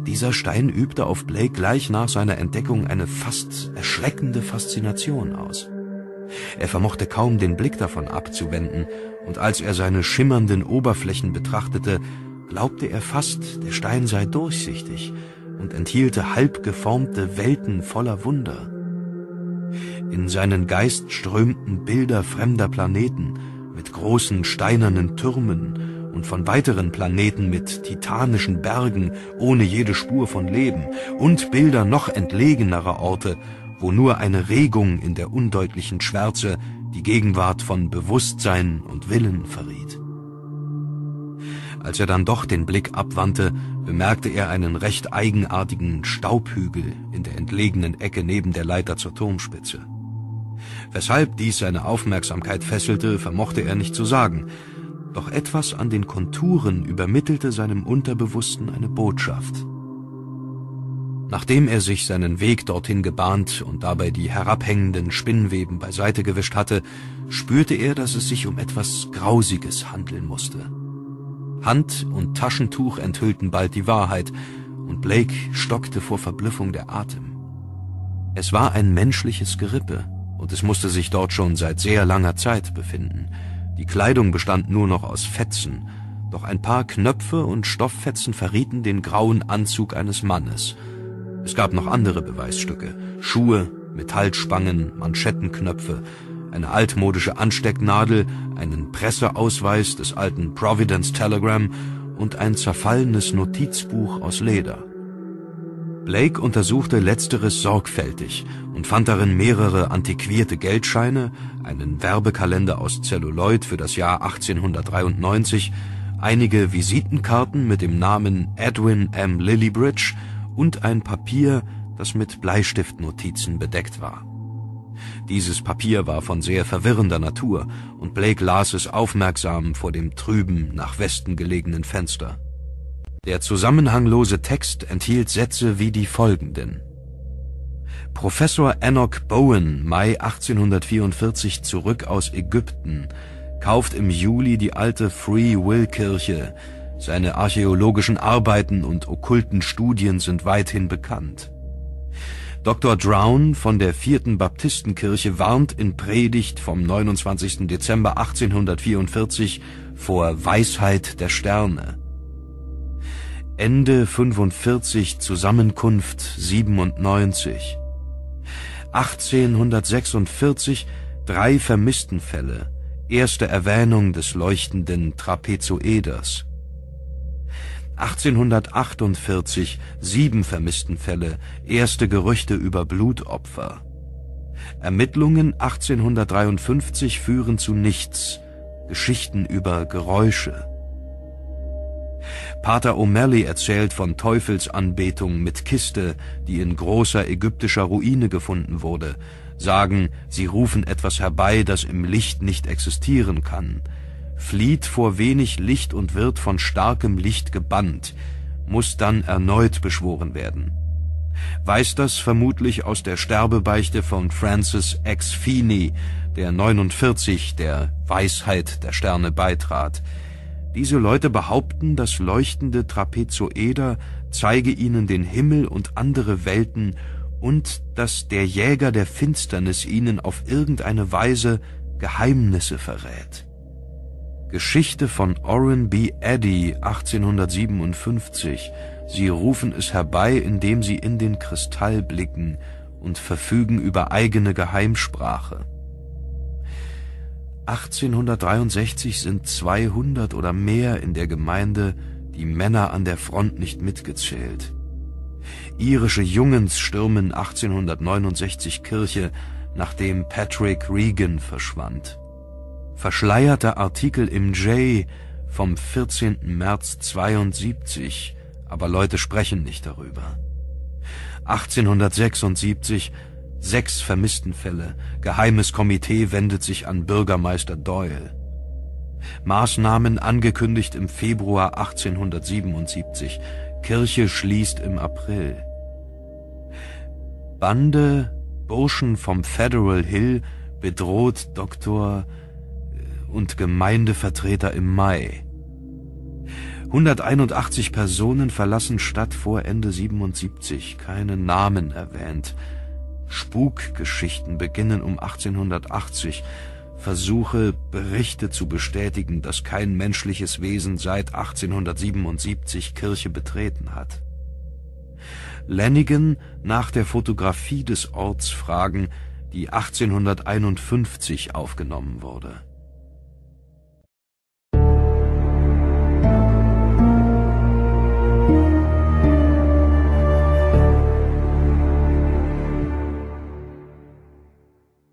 Dieser Stein übte auf Blake gleich nach seiner Entdeckung eine fast erschreckende Faszination aus. Er vermochte kaum den Blick davon abzuwenden, und als er seine schimmernden Oberflächen betrachtete, glaubte er fast, der Stein sei durchsichtig und enthielte halb geformte Welten voller Wunder. In seinen Geist strömten Bilder fremder Planeten mit großen steinernen Türmen und von weiteren Planeten mit titanischen Bergen ohne jede Spur von Leben und Bilder noch entlegenerer Orte, wo nur eine Regung in der undeutlichen Schwärze die Gegenwart von Bewusstsein und Willen verriet. Als er dann doch den Blick abwandte, bemerkte er einen recht eigenartigen Staubhügel in der entlegenen Ecke neben der Leiter zur Turmspitze. Weshalb dies seine Aufmerksamkeit fesselte, vermochte er nicht zu sagen, doch etwas an den Konturen übermittelte seinem Unterbewussten eine Botschaft. Nachdem er sich seinen Weg dorthin gebahnt und dabei die herabhängenden Spinnweben beiseite gewischt hatte, spürte er, dass es sich um etwas Grausiges handeln musste. Hand und Taschentuch enthüllten bald die Wahrheit, und Blake stockte vor Verblüffung der Atem. Es war ein menschliches Gerippe, und es musste sich dort schon seit sehr langer Zeit befinden – die Kleidung bestand nur noch aus Fetzen, doch ein paar Knöpfe und Stofffetzen verrieten den grauen Anzug eines Mannes. Es gab noch andere Beweisstücke, Schuhe, Metallspangen, Manschettenknöpfe, eine altmodische Anstecknadel, einen Presseausweis des alten Providence Telegram und ein zerfallenes Notizbuch aus Leder. Blake untersuchte letzteres sorgfältig und fand darin mehrere antiquierte Geldscheine, einen Werbekalender aus Zelluloid für das Jahr 1893, einige Visitenkarten mit dem Namen Edwin M. Lillybridge und ein Papier, das mit Bleistiftnotizen bedeckt war. Dieses Papier war von sehr verwirrender Natur und Blake las es aufmerksam vor dem trüben, nach Westen gelegenen Fenster. Der zusammenhanglose Text enthielt Sätze wie die folgenden. Professor Enoch Bowen, Mai 1844 zurück aus Ägypten, kauft im Juli die alte Free Will Kirche. Seine archäologischen Arbeiten und okkulten Studien sind weithin bekannt. Dr. Drown von der vierten Baptistenkirche warnt in Predigt vom 29. Dezember 1844 vor Weisheit der Sterne. Ende 45 Zusammenkunft 97. 1846 drei Vermisstenfälle, erste Erwähnung des leuchtenden Trapezoeders. 1848 sieben Vermisstenfälle, erste Gerüchte über Blutopfer. Ermittlungen 1853 führen zu nichts, Geschichten über Geräusche. Pater O'Malley erzählt von Teufelsanbetung mit Kiste, die in großer ägyptischer Ruine gefunden wurde, sagen, sie rufen etwas herbei, das im Licht nicht existieren kann, flieht vor wenig Licht und wird von starkem Licht gebannt, muss dann erneut beschworen werden. Weiß das vermutlich aus der Sterbebeichte von Francis X. Feeney, der 49 der Weisheit der Sterne beitrat, diese Leute behaupten, das leuchtende Trapezoeder zeige ihnen den Himmel und andere Welten und dass der Jäger der Finsternis ihnen auf irgendeine Weise Geheimnisse verrät. Geschichte von Orrin B. Eddy 1857. Sie rufen es herbei, indem sie in den Kristall blicken und verfügen über eigene Geheimsprache. 1863 sind 200 oder mehr in der Gemeinde die Männer an der Front nicht mitgezählt. Irische Jungens stürmen 1869 Kirche, nachdem Patrick Regan verschwand. Verschleierter Artikel im J vom 14. März 72, aber Leute sprechen nicht darüber. 1876 Sechs Vermisstenfälle. Geheimes Komitee wendet sich an Bürgermeister Doyle. Maßnahmen angekündigt im Februar 1877. Kirche schließt im April. Bande Burschen vom Federal Hill bedroht Doktor äh, und Gemeindevertreter im Mai. 181 Personen verlassen Stadt vor Ende 77, keine Namen erwähnt. Spukgeschichten beginnen um 1880, Versuche, Berichte zu bestätigen, dass kein menschliches Wesen seit 1877 Kirche betreten hat. Lennigan nach der Fotografie des Orts fragen, die 1851 aufgenommen wurde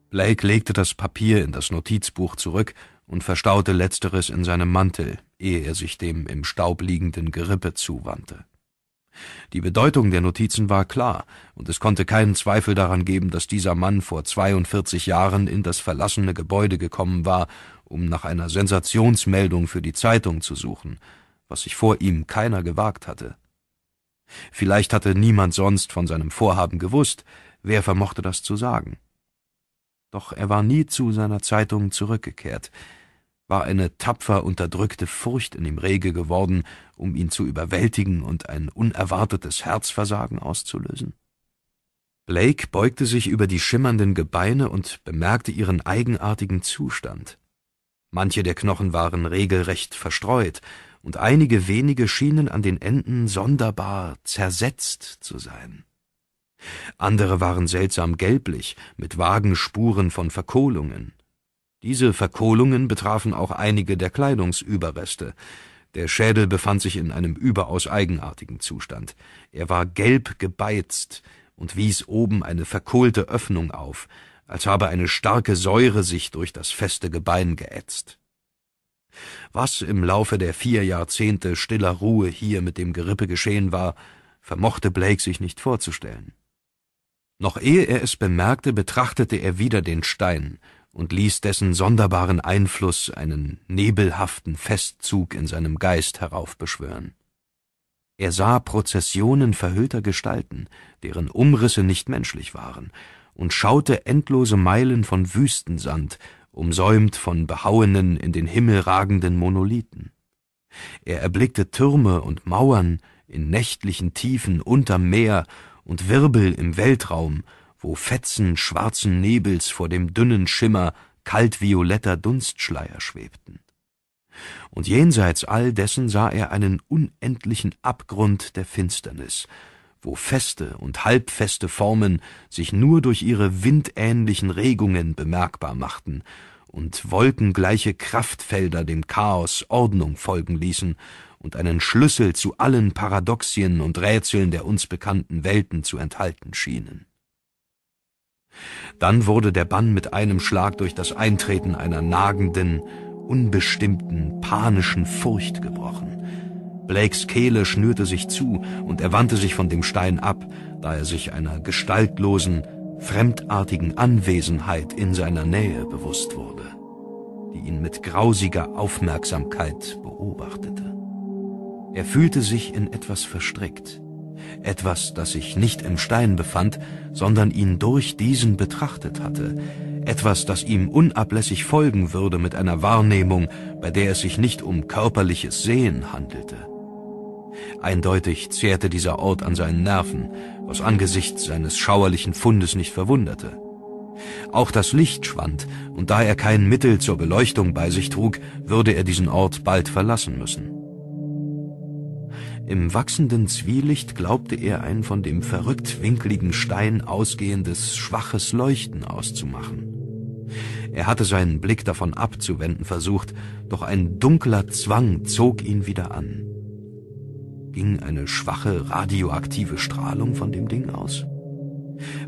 Blake legte das Papier in das Notizbuch zurück und verstaute letzteres in seinem Mantel, ehe er sich dem im Staub liegenden Gerippe zuwandte. Die Bedeutung der Notizen war klar, und es konnte keinen Zweifel daran geben, dass dieser Mann vor 42 Jahren in das verlassene Gebäude gekommen war, um nach einer Sensationsmeldung für die Zeitung zu suchen, was sich vor ihm keiner gewagt hatte. Vielleicht hatte niemand sonst von seinem Vorhaben gewusst, wer vermochte das zu sagen. Doch er war nie zu seiner Zeitung zurückgekehrt, war eine tapfer unterdrückte Furcht in ihm rege geworden, um ihn zu überwältigen und ein unerwartetes Herzversagen auszulösen? Blake beugte sich über die schimmernden Gebeine und bemerkte ihren eigenartigen Zustand. Manche der Knochen waren regelrecht verstreut, und einige wenige schienen an den Enden sonderbar zersetzt zu sein. Andere waren seltsam gelblich, mit vagen Spuren von Verkohlungen. Diese Verkohlungen betrafen auch einige der Kleidungsüberreste. Der Schädel befand sich in einem überaus eigenartigen Zustand. Er war gelb gebeizt und wies oben eine verkohlte Öffnung auf, als habe eine starke Säure sich durch das feste Gebein geätzt. Was im Laufe der vier Jahrzehnte stiller Ruhe hier mit dem Gerippe geschehen war, vermochte Blake sich nicht vorzustellen. Noch ehe er es bemerkte, betrachtete er wieder den Stein und ließ dessen sonderbaren Einfluss einen nebelhaften Festzug in seinem Geist heraufbeschwören. Er sah Prozessionen verhüllter Gestalten, deren Umrisse nicht menschlich waren, und schaute endlose Meilen von Wüstensand, umsäumt von behauenen, in den Himmel ragenden Monolithen. Er erblickte Türme und Mauern in nächtlichen Tiefen unterm Meer und Wirbel im Weltraum, wo Fetzen schwarzen Nebels vor dem dünnen Schimmer kaltvioletter Dunstschleier schwebten. Und jenseits all dessen sah er einen unendlichen Abgrund der Finsternis, wo feste und halbfeste Formen sich nur durch ihre windähnlichen Regungen bemerkbar machten und wolkengleiche Kraftfelder dem Chaos Ordnung folgen ließen und einen Schlüssel zu allen Paradoxien und Rätseln der uns bekannten Welten zu enthalten schienen. Dann wurde der Bann mit einem Schlag durch das Eintreten einer nagenden, unbestimmten, panischen Furcht gebrochen. Blakes Kehle schnürte sich zu und er wandte sich von dem Stein ab, da er sich einer gestaltlosen, fremdartigen Anwesenheit in seiner Nähe bewusst wurde, die ihn mit grausiger Aufmerksamkeit beobachtete. Er fühlte sich in etwas verstrickt. Etwas, das sich nicht im Stein befand, sondern ihn durch diesen betrachtet hatte. Etwas, das ihm unablässig folgen würde mit einer Wahrnehmung, bei der es sich nicht um körperliches Sehen handelte. Eindeutig zehrte dieser Ort an seinen Nerven, was angesichts seines schauerlichen Fundes nicht verwunderte. Auch das Licht schwand, und da er kein Mittel zur Beleuchtung bei sich trug, würde er diesen Ort bald verlassen müssen. Im wachsenden Zwielicht glaubte er ein von dem verrückt winkligen Stein ausgehendes, schwaches Leuchten auszumachen. Er hatte seinen Blick davon abzuwenden versucht, doch ein dunkler Zwang zog ihn wieder an. Ging eine schwache radioaktive Strahlung von dem Ding aus?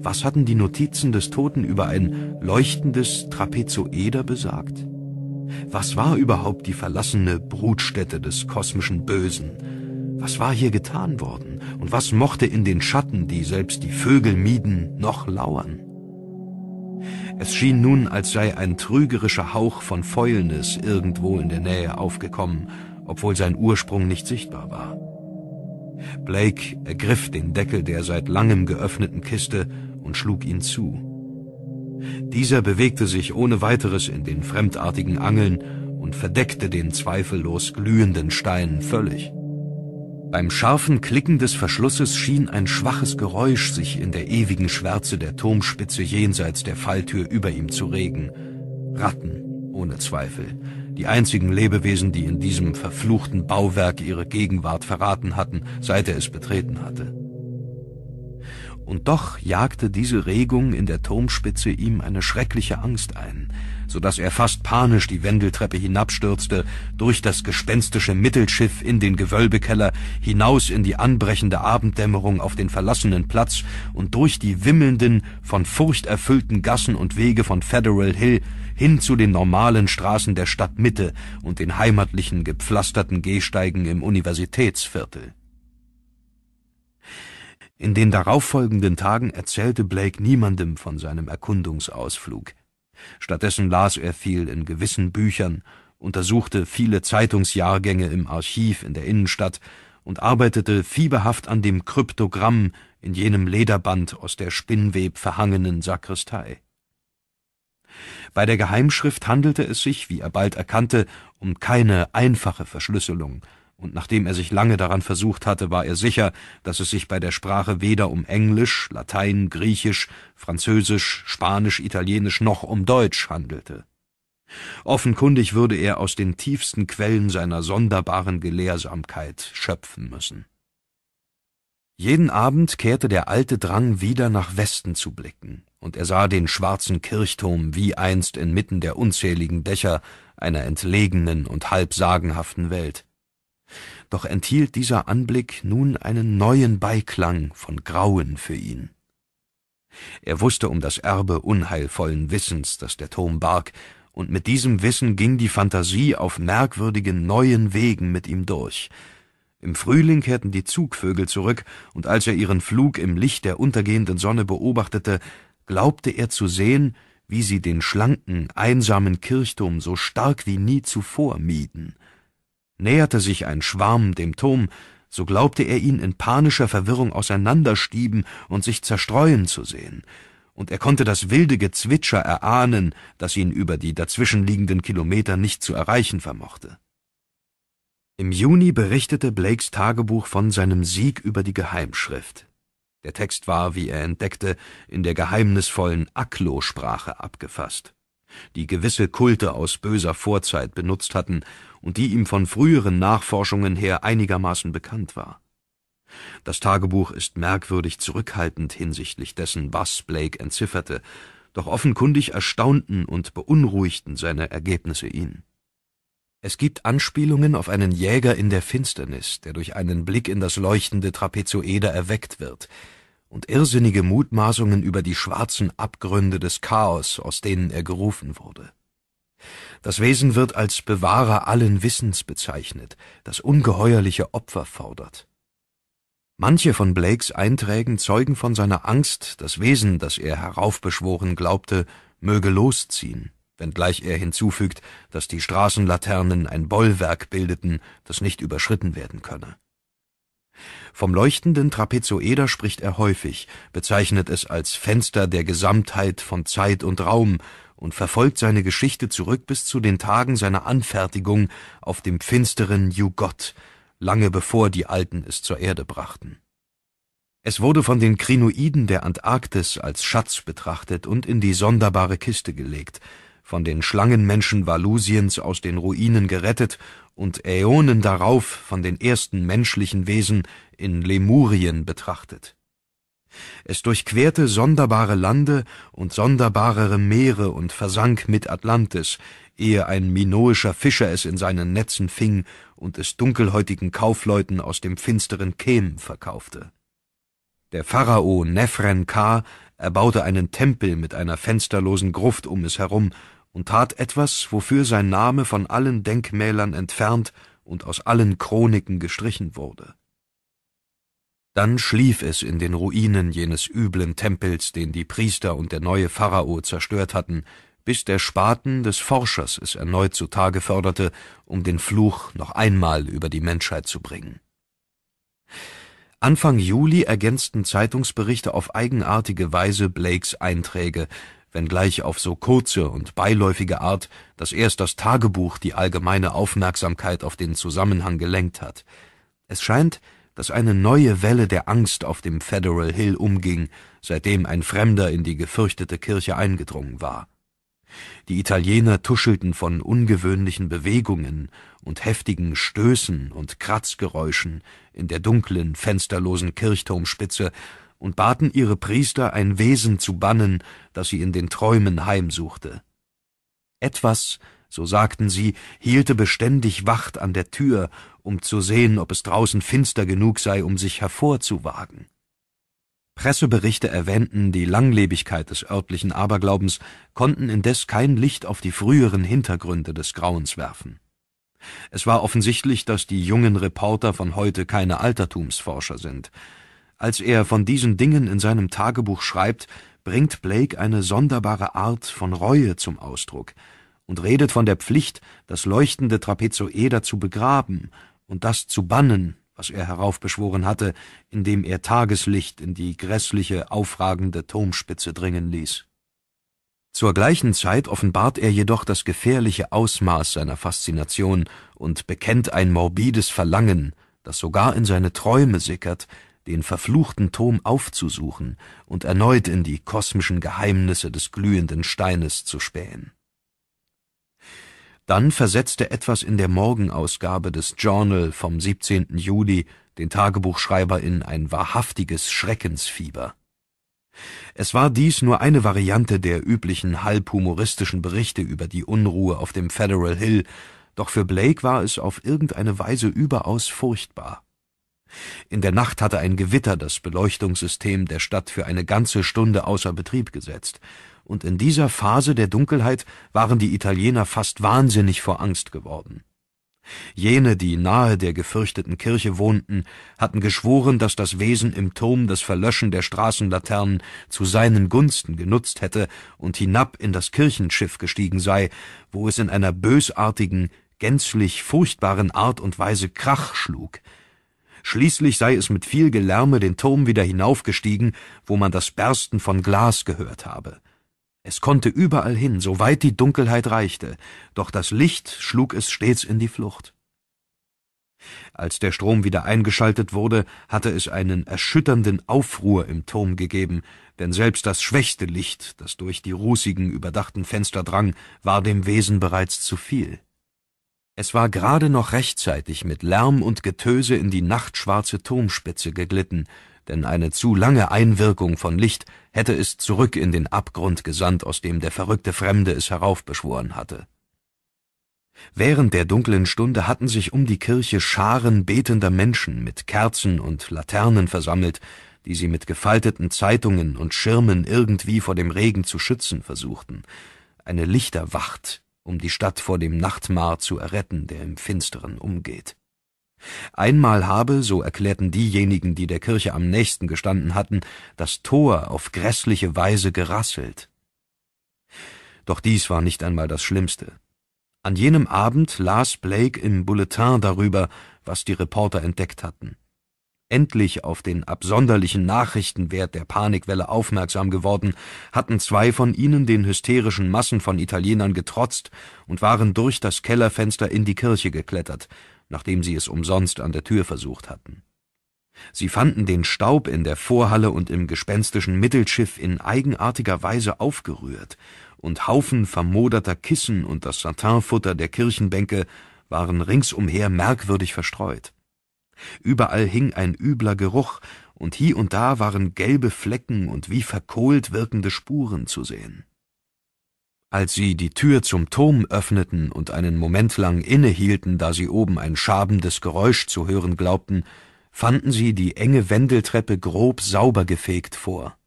Was hatten die Notizen des Toten über ein leuchtendes Trapezoeder besagt? Was war überhaupt die verlassene Brutstätte des kosmischen Bösen, was war hier getan worden? Und was mochte in den Schatten, die selbst die Vögel mieden, noch lauern? Es schien nun, als sei ein trügerischer Hauch von Fäulnis irgendwo in der Nähe aufgekommen, obwohl sein Ursprung nicht sichtbar war. Blake ergriff den Deckel der seit langem geöffneten Kiste und schlug ihn zu. Dieser bewegte sich ohne weiteres in den fremdartigen Angeln und verdeckte den zweifellos glühenden Stein völlig. Beim scharfen Klicken des Verschlusses schien ein schwaches Geräusch sich in der ewigen Schwärze der Turmspitze jenseits der Falltür über ihm zu regen. Ratten, ohne Zweifel, die einzigen Lebewesen, die in diesem verfluchten Bauwerk ihre Gegenwart verraten hatten, seit er es betreten hatte. Und doch jagte diese Regung in der Turmspitze ihm eine schreckliche Angst ein, so dass er fast panisch die Wendeltreppe hinabstürzte, durch das gespenstische Mittelschiff in den Gewölbekeller, hinaus in die anbrechende Abenddämmerung auf den verlassenen Platz und durch die wimmelnden, von Furcht erfüllten Gassen und Wege von Federal Hill hin zu den normalen Straßen der Stadtmitte und den heimatlichen gepflasterten Gehsteigen im Universitätsviertel. In den darauffolgenden Tagen erzählte Blake niemandem von seinem Erkundungsausflug. Stattdessen las er viel in gewissen Büchern, untersuchte viele Zeitungsjahrgänge im Archiv in der Innenstadt und arbeitete fieberhaft an dem Kryptogramm in jenem Lederband aus der Spinnweb verhangenen Sakristei. Bei der Geheimschrift handelte es sich, wie er bald erkannte, um keine einfache Verschlüsselung und nachdem er sich lange daran versucht hatte, war er sicher, dass es sich bei der Sprache weder um Englisch, Latein, Griechisch, Französisch, Spanisch, Italienisch noch um Deutsch handelte. Offenkundig würde er aus den tiefsten Quellen seiner sonderbaren Gelehrsamkeit schöpfen müssen. Jeden Abend kehrte der alte Drang wieder nach Westen zu blicken, und er sah den schwarzen Kirchturm wie einst inmitten der unzähligen Dächer einer entlegenen und halb sagenhaften Welt doch enthielt dieser Anblick nun einen neuen Beiklang von Grauen für ihn. Er wusste um das Erbe unheilvollen Wissens, das der Turm barg, und mit diesem Wissen ging die Fantasie auf merkwürdigen neuen Wegen mit ihm durch. Im Frühling kehrten die Zugvögel zurück, und als er ihren Flug im Licht der untergehenden Sonne beobachtete, glaubte er zu sehen, wie sie den schlanken, einsamen Kirchturm so stark wie nie zuvor mieden. Näherte sich ein Schwarm dem Turm, so glaubte er ihn in panischer Verwirrung auseinanderstieben und sich zerstreuen zu sehen, und er konnte das wilde Gezwitscher erahnen, das ihn über die dazwischenliegenden Kilometer nicht zu erreichen vermochte. Im Juni berichtete Blakes Tagebuch von seinem Sieg über die Geheimschrift. Der Text war, wie er entdeckte, in der geheimnisvollen Aklo-Sprache abgefasst die gewisse Kulte aus böser Vorzeit benutzt hatten und die ihm von früheren Nachforschungen her einigermaßen bekannt war. Das Tagebuch ist merkwürdig zurückhaltend hinsichtlich dessen, was Blake entzifferte, doch offenkundig erstaunten und beunruhigten seine Ergebnisse ihn. Es gibt Anspielungen auf einen Jäger in der Finsternis, der durch einen Blick in das leuchtende Trapezoeder erweckt wird, und irrsinnige Mutmaßungen über die schwarzen Abgründe des Chaos, aus denen er gerufen wurde. Das Wesen wird als Bewahrer allen Wissens bezeichnet, das ungeheuerliche Opfer fordert. Manche von Blakes Einträgen zeugen von seiner Angst, das Wesen, das er heraufbeschworen glaubte, möge losziehen, wenngleich er hinzufügt, dass die Straßenlaternen ein Bollwerk bildeten, das nicht überschritten werden könne vom leuchtenden Trapezoeder spricht er häufig, bezeichnet es als Fenster der Gesamtheit von Zeit und Raum und verfolgt seine Geschichte zurück bis zu den Tagen seiner Anfertigung auf dem finsteren Jugot, lange bevor die Alten es zur Erde brachten. Es wurde von den Krinoiden der Antarktis als Schatz betrachtet und in die sonderbare Kiste gelegt von den Schlangenmenschen Valusiens aus den Ruinen gerettet und Äonen darauf von den ersten menschlichen Wesen in Lemurien betrachtet. Es durchquerte sonderbare Lande und sonderbarere Meere und versank mit Atlantis, ehe ein minoischer Fischer es in seinen Netzen fing und es dunkelhäutigen Kaufleuten aus dem finsteren Kem verkaufte der Pharao Nefren Ka erbaute einen Tempel mit einer fensterlosen Gruft um es herum und tat etwas, wofür sein Name von allen Denkmälern entfernt und aus allen Chroniken gestrichen wurde. Dann schlief es in den Ruinen jenes üblen Tempels, den die Priester und der neue Pharao zerstört hatten, bis der Spaten des Forschers es erneut zutage förderte, um den Fluch noch einmal über die Menschheit zu bringen. Anfang Juli ergänzten Zeitungsberichte auf eigenartige Weise Blakes Einträge, wenngleich auf so kurze und beiläufige Art, dass erst das Tagebuch die allgemeine Aufmerksamkeit auf den Zusammenhang gelenkt hat. Es scheint, dass eine neue Welle der Angst auf dem Federal Hill umging, seitdem ein Fremder in die gefürchtete Kirche eingedrungen war die Italiener tuschelten von ungewöhnlichen Bewegungen und heftigen Stößen und Kratzgeräuschen in der dunklen, fensterlosen Kirchturmspitze und baten ihre Priester, ein Wesen zu bannen, das sie in den Träumen heimsuchte. Etwas, so sagten sie, hielte beständig Wacht an der Tür, um zu sehen, ob es draußen finster genug sei, um sich hervorzuwagen. Presseberichte erwähnten die Langlebigkeit des örtlichen Aberglaubens, konnten indes kein Licht auf die früheren Hintergründe des Grauens werfen. Es war offensichtlich, dass die jungen Reporter von heute keine Altertumsforscher sind. Als er von diesen Dingen in seinem Tagebuch schreibt, bringt Blake eine sonderbare Art von Reue zum Ausdruck und redet von der Pflicht, das leuchtende Trapezoeder zu begraben und das zu bannen, was er heraufbeschworen hatte, indem er Tageslicht in die grässliche, aufragende Turmspitze dringen ließ. Zur gleichen Zeit offenbart er jedoch das gefährliche Ausmaß seiner Faszination und bekennt ein morbides Verlangen, das sogar in seine Träume sickert, den verfluchten Turm aufzusuchen und erneut in die kosmischen Geheimnisse des glühenden Steines zu spähen. Dann versetzte etwas in der Morgenausgabe des Journal vom 17. Juli den Tagebuchschreiber in ein wahrhaftiges Schreckensfieber. Es war dies nur eine Variante der üblichen halbhumoristischen Berichte über die Unruhe auf dem Federal Hill, doch für Blake war es auf irgendeine Weise überaus furchtbar. In der Nacht hatte ein Gewitter das Beleuchtungssystem der Stadt für eine ganze Stunde außer Betrieb gesetzt und in dieser Phase der Dunkelheit waren die Italiener fast wahnsinnig vor Angst geworden. Jene, die nahe der gefürchteten Kirche wohnten, hatten geschworen, dass das Wesen im Turm das Verlöschen der Straßenlaternen zu seinen Gunsten genutzt hätte und hinab in das Kirchenschiff gestiegen sei, wo es in einer bösartigen, gänzlich furchtbaren Art und Weise Krach schlug. Schließlich sei es mit viel Gelärme den Turm wieder hinaufgestiegen, wo man das Bersten von Glas gehört habe. Es konnte überall hin, so weit die Dunkelheit reichte, doch das Licht schlug es stets in die Flucht. Als der Strom wieder eingeschaltet wurde, hatte es einen erschütternden Aufruhr im Turm gegeben, denn selbst das schwächste Licht, das durch die rußigen, überdachten Fenster drang, war dem Wesen bereits zu viel. Es war gerade noch rechtzeitig mit Lärm und Getöse in die nachtschwarze Turmspitze geglitten, denn eine zu lange Einwirkung von Licht hätte es zurück in den Abgrund gesandt, aus dem der verrückte Fremde es heraufbeschworen hatte. Während der dunklen Stunde hatten sich um die Kirche Scharen betender Menschen mit Kerzen und Laternen versammelt, die sie mit gefalteten Zeitungen und Schirmen irgendwie vor dem Regen zu schützen versuchten, eine Lichterwacht, um die Stadt vor dem Nachtmar zu erretten, der im Finsteren umgeht. Einmal habe, so erklärten diejenigen, die der Kirche am nächsten gestanden hatten, das Tor auf grässliche Weise gerasselt. Doch dies war nicht einmal das Schlimmste. An jenem Abend las Blake im Bulletin darüber, was die Reporter entdeckt hatten. Endlich auf den absonderlichen Nachrichtenwert der Panikwelle aufmerksam geworden, hatten zwei von ihnen den hysterischen Massen von Italienern getrotzt und waren durch das Kellerfenster in die Kirche geklettert, nachdem sie es umsonst an der Tür versucht hatten. Sie fanden den Staub in der Vorhalle und im gespenstischen Mittelschiff in eigenartiger Weise aufgerührt, und Haufen vermoderter Kissen und das Satinfutter der Kirchenbänke waren ringsumher merkwürdig verstreut. Überall hing ein übler Geruch, und hier und da waren gelbe Flecken und wie verkohlt wirkende Spuren zu sehen. Als sie die Tür zum Turm öffneten und einen Moment lang innehielten, da sie oben ein schabendes Geräusch zu hören glaubten, fanden sie die enge Wendeltreppe grob sauber gefegt vor.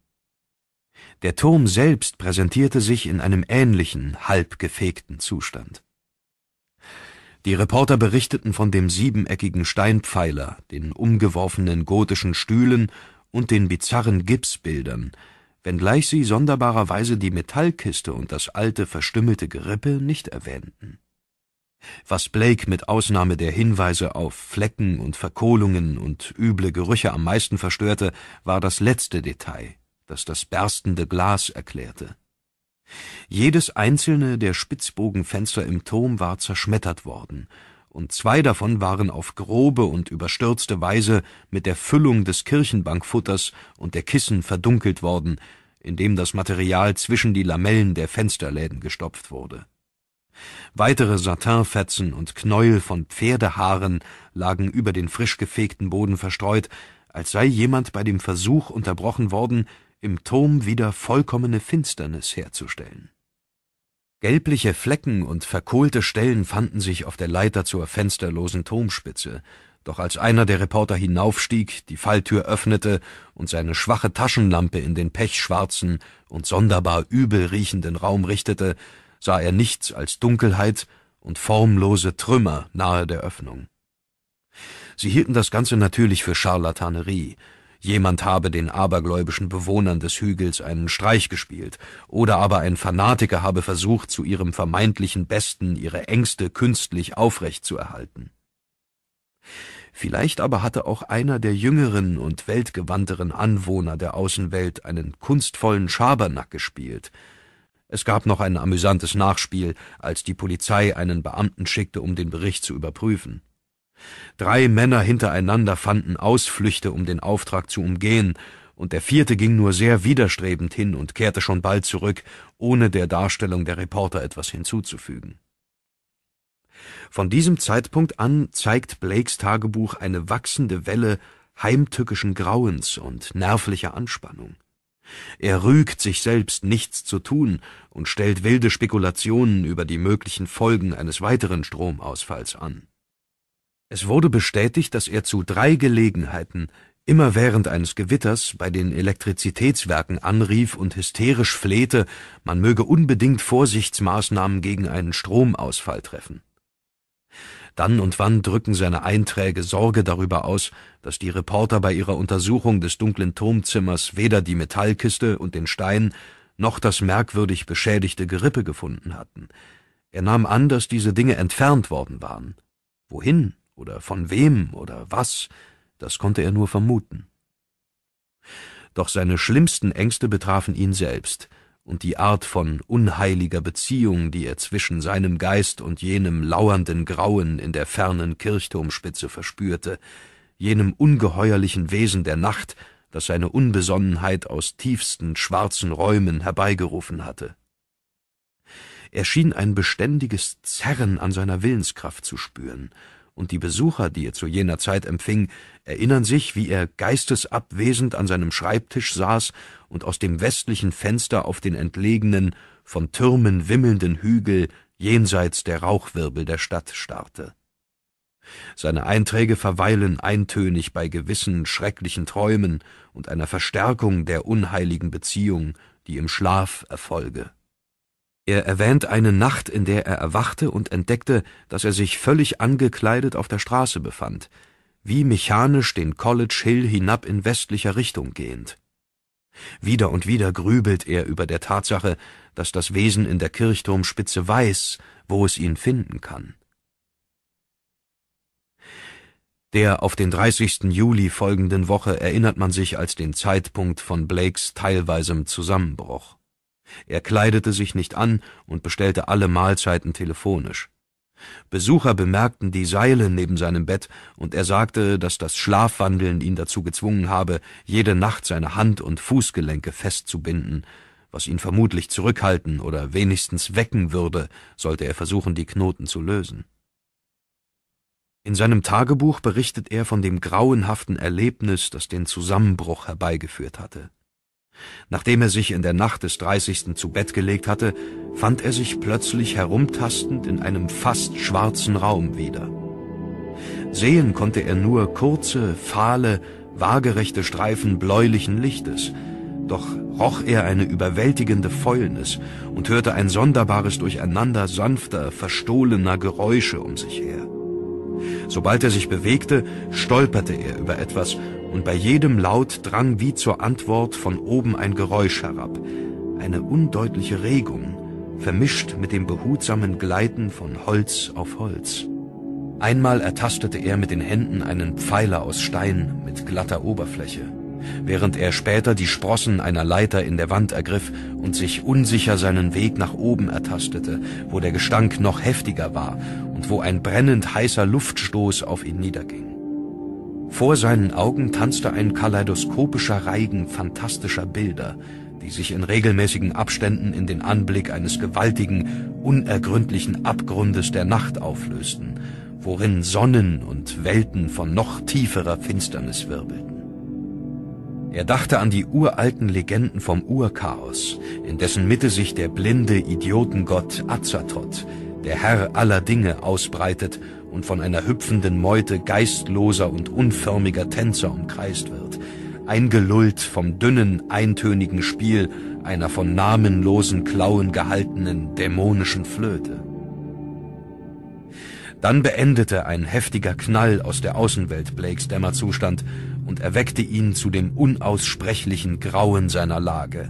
Der Turm selbst präsentierte sich in einem ähnlichen, halb gefegten Zustand. Die Reporter berichteten von dem siebeneckigen Steinpfeiler, den umgeworfenen gotischen Stühlen und den bizarren Gipsbildern, wenngleich sie sonderbarerweise die Metallkiste und das alte, verstümmelte Gerippe nicht erwähnten. Was Blake mit Ausnahme der Hinweise auf Flecken und Verkohlungen und üble Gerüche am meisten verstörte, war das letzte Detail, das das berstende Glas erklärte. Jedes einzelne der Spitzbogenfenster im Turm war zerschmettert worden, und zwei davon waren auf grobe und überstürzte Weise mit der Füllung des Kirchenbankfutters und der Kissen verdunkelt worden, indem das Material zwischen die Lamellen der Fensterläden gestopft wurde. Weitere Satinfetzen und Knäuel von Pferdehaaren lagen über den frisch gefegten Boden verstreut, als sei jemand bei dem Versuch unterbrochen worden, im Turm wieder vollkommene Finsternis herzustellen Gelbliche Flecken und verkohlte Stellen fanden sich auf der Leiter zur fensterlosen Turmspitze, doch als einer der Reporter hinaufstieg, die Falltür öffnete und seine schwache Taschenlampe in den pechschwarzen und sonderbar übel riechenden Raum richtete, sah er nichts als Dunkelheit und formlose Trümmer nahe der Öffnung. Sie hielten das Ganze natürlich für Charlatanerie, jemand habe den abergläubischen Bewohnern des Hügels einen Streich gespielt, oder aber ein Fanatiker habe versucht, zu ihrem vermeintlichen Besten ihre Ängste künstlich aufrechtzuerhalten. Vielleicht aber hatte auch einer der jüngeren und weltgewandteren Anwohner der Außenwelt einen kunstvollen Schabernack gespielt. Es gab noch ein amüsantes Nachspiel, als die Polizei einen Beamten schickte, um den Bericht zu überprüfen. Drei Männer hintereinander fanden Ausflüchte, um den Auftrag zu umgehen, und der vierte ging nur sehr widerstrebend hin und kehrte schon bald zurück, ohne der Darstellung der Reporter etwas hinzuzufügen. Von diesem Zeitpunkt an zeigt Blakes Tagebuch eine wachsende Welle heimtückischen Grauens und nervlicher Anspannung. Er rügt sich selbst nichts zu tun und stellt wilde Spekulationen über die möglichen Folgen eines weiteren Stromausfalls an. Es wurde bestätigt, dass er zu drei Gelegenheiten immer während eines Gewitters bei den Elektrizitätswerken anrief und hysterisch flehte, man möge unbedingt Vorsichtsmaßnahmen gegen einen Stromausfall treffen. Dann und wann drücken seine Einträge Sorge darüber aus, dass die Reporter bei ihrer Untersuchung des dunklen Turmzimmers weder die Metallkiste und den Stein noch das merkwürdig beschädigte Gerippe gefunden hatten. Er nahm an, dass diese Dinge entfernt worden waren. Wohin? oder von wem oder was, das konnte er nur vermuten. Doch seine schlimmsten Ängste betrafen ihn selbst und die Art von unheiliger Beziehung, die er zwischen seinem Geist und jenem lauernden Grauen in der fernen Kirchturmspitze verspürte, jenem ungeheuerlichen Wesen der Nacht, das seine Unbesonnenheit aus tiefsten schwarzen Räumen herbeigerufen hatte. Er schien ein beständiges Zerren an seiner Willenskraft zu spüren, und die Besucher, die er zu jener Zeit empfing, erinnern sich, wie er geistesabwesend an seinem Schreibtisch saß und aus dem westlichen Fenster auf den entlegenen, von Türmen wimmelnden Hügel jenseits der Rauchwirbel der Stadt starrte. Seine Einträge verweilen eintönig bei gewissen schrecklichen Träumen und einer Verstärkung der unheiligen Beziehung, die im Schlaf erfolge. Er erwähnt eine Nacht, in der er erwachte und entdeckte, dass er sich völlig angekleidet auf der Straße befand, wie mechanisch den College Hill hinab in westlicher Richtung gehend. Wieder und wieder grübelt er über der Tatsache, dass das Wesen in der Kirchturmspitze weiß, wo es ihn finden kann. Der auf den 30. Juli folgenden Woche erinnert man sich als den Zeitpunkt von Blakes teilweisem Zusammenbruch. Er kleidete sich nicht an und bestellte alle Mahlzeiten telefonisch. Besucher bemerkten die Seile neben seinem Bett, und er sagte, dass das Schlafwandeln ihn dazu gezwungen habe, jede Nacht seine Hand- und Fußgelenke festzubinden, was ihn vermutlich zurückhalten oder wenigstens wecken würde, sollte er versuchen, die Knoten zu lösen. In seinem Tagebuch berichtet er von dem grauenhaften Erlebnis, das den Zusammenbruch herbeigeführt hatte. Nachdem er sich in der Nacht des 30. zu Bett gelegt hatte, fand er sich plötzlich herumtastend in einem fast schwarzen Raum wieder. Sehen konnte er nur kurze, fahle, waagerechte Streifen bläulichen Lichtes, doch roch er eine überwältigende Fäulnis und hörte ein sonderbares Durcheinander sanfter, verstohlener Geräusche um sich her. Sobald er sich bewegte, stolperte er über etwas und bei jedem Laut drang wie zur Antwort von oben ein Geräusch herab, eine undeutliche Regung, vermischt mit dem behutsamen Gleiten von Holz auf Holz. Einmal ertastete er mit den Händen einen Pfeiler aus Stein mit glatter Oberfläche, während er später die Sprossen einer Leiter in der Wand ergriff und sich unsicher seinen Weg nach oben ertastete, wo der Gestank noch heftiger war und wo ein brennend heißer Luftstoß auf ihn niederging. Vor seinen Augen tanzte ein kaleidoskopischer Reigen fantastischer Bilder, die sich in regelmäßigen Abständen in den Anblick eines gewaltigen, unergründlichen Abgrundes der Nacht auflösten, worin Sonnen und Welten von noch tieferer Finsternis wirbelten. Er dachte an die uralten Legenden vom Urchaos, in dessen Mitte sich der blinde Idiotengott Azatot, der Herr aller Dinge, ausbreitet und von einer hüpfenden Meute geistloser und unförmiger Tänzer umkreist wird, eingelullt vom dünnen, eintönigen Spiel einer von namenlosen Klauen gehaltenen dämonischen Flöte. Dann beendete ein heftiger Knall aus der Außenwelt Blakes Dämmerzustand und erweckte ihn zu dem unaussprechlichen Grauen seiner Lage.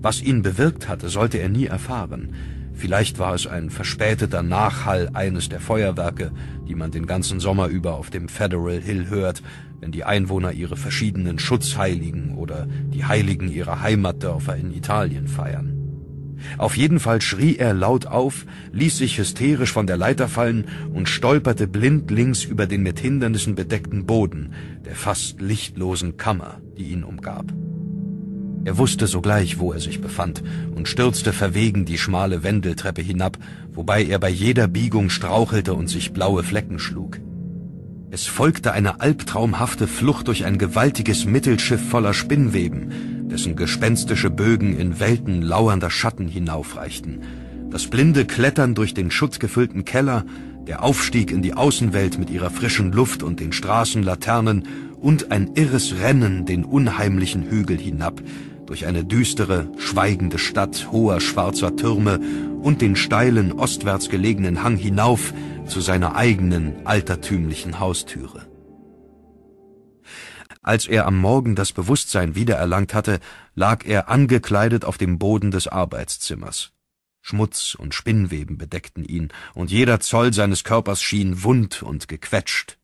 Was ihn bewirkt hatte, sollte er nie erfahren, Vielleicht war es ein verspäteter Nachhall eines der Feuerwerke, die man den ganzen Sommer über auf dem Federal Hill hört, wenn die Einwohner ihre verschiedenen Schutzheiligen oder die Heiligen ihrer Heimatdörfer in Italien feiern. Auf jeden Fall schrie er laut auf, ließ sich hysterisch von der Leiter fallen und stolperte blindlings über den mit Hindernissen bedeckten Boden der fast lichtlosen Kammer, die ihn umgab. Er wusste sogleich, wo er sich befand, und stürzte verwegen die schmale Wendeltreppe hinab, wobei er bei jeder Biegung strauchelte und sich blaue Flecken schlug. Es folgte eine albtraumhafte Flucht durch ein gewaltiges Mittelschiff voller Spinnweben, dessen gespenstische Bögen in Welten lauernder Schatten hinaufreichten. Das blinde Klettern durch den schutzgefüllten Keller, der Aufstieg in die Außenwelt mit ihrer frischen Luft und den Straßenlaternen und ein irres Rennen den unheimlichen Hügel hinab, durch eine düstere, schweigende Stadt hoher schwarzer Türme und den steilen, ostwärts gelegenen Hang hinauf zu seiner eigenen, altertümlichen Haustüre. Als er am Morgen das Bewusstsein wiedererlangt hatte, lag er angekleidet auf dem Boden des Arbeitszimmers. Schmutz und Spinnweben bedeckten ihn, und jeder Zoll seines Körpers schien wund und gequetscht.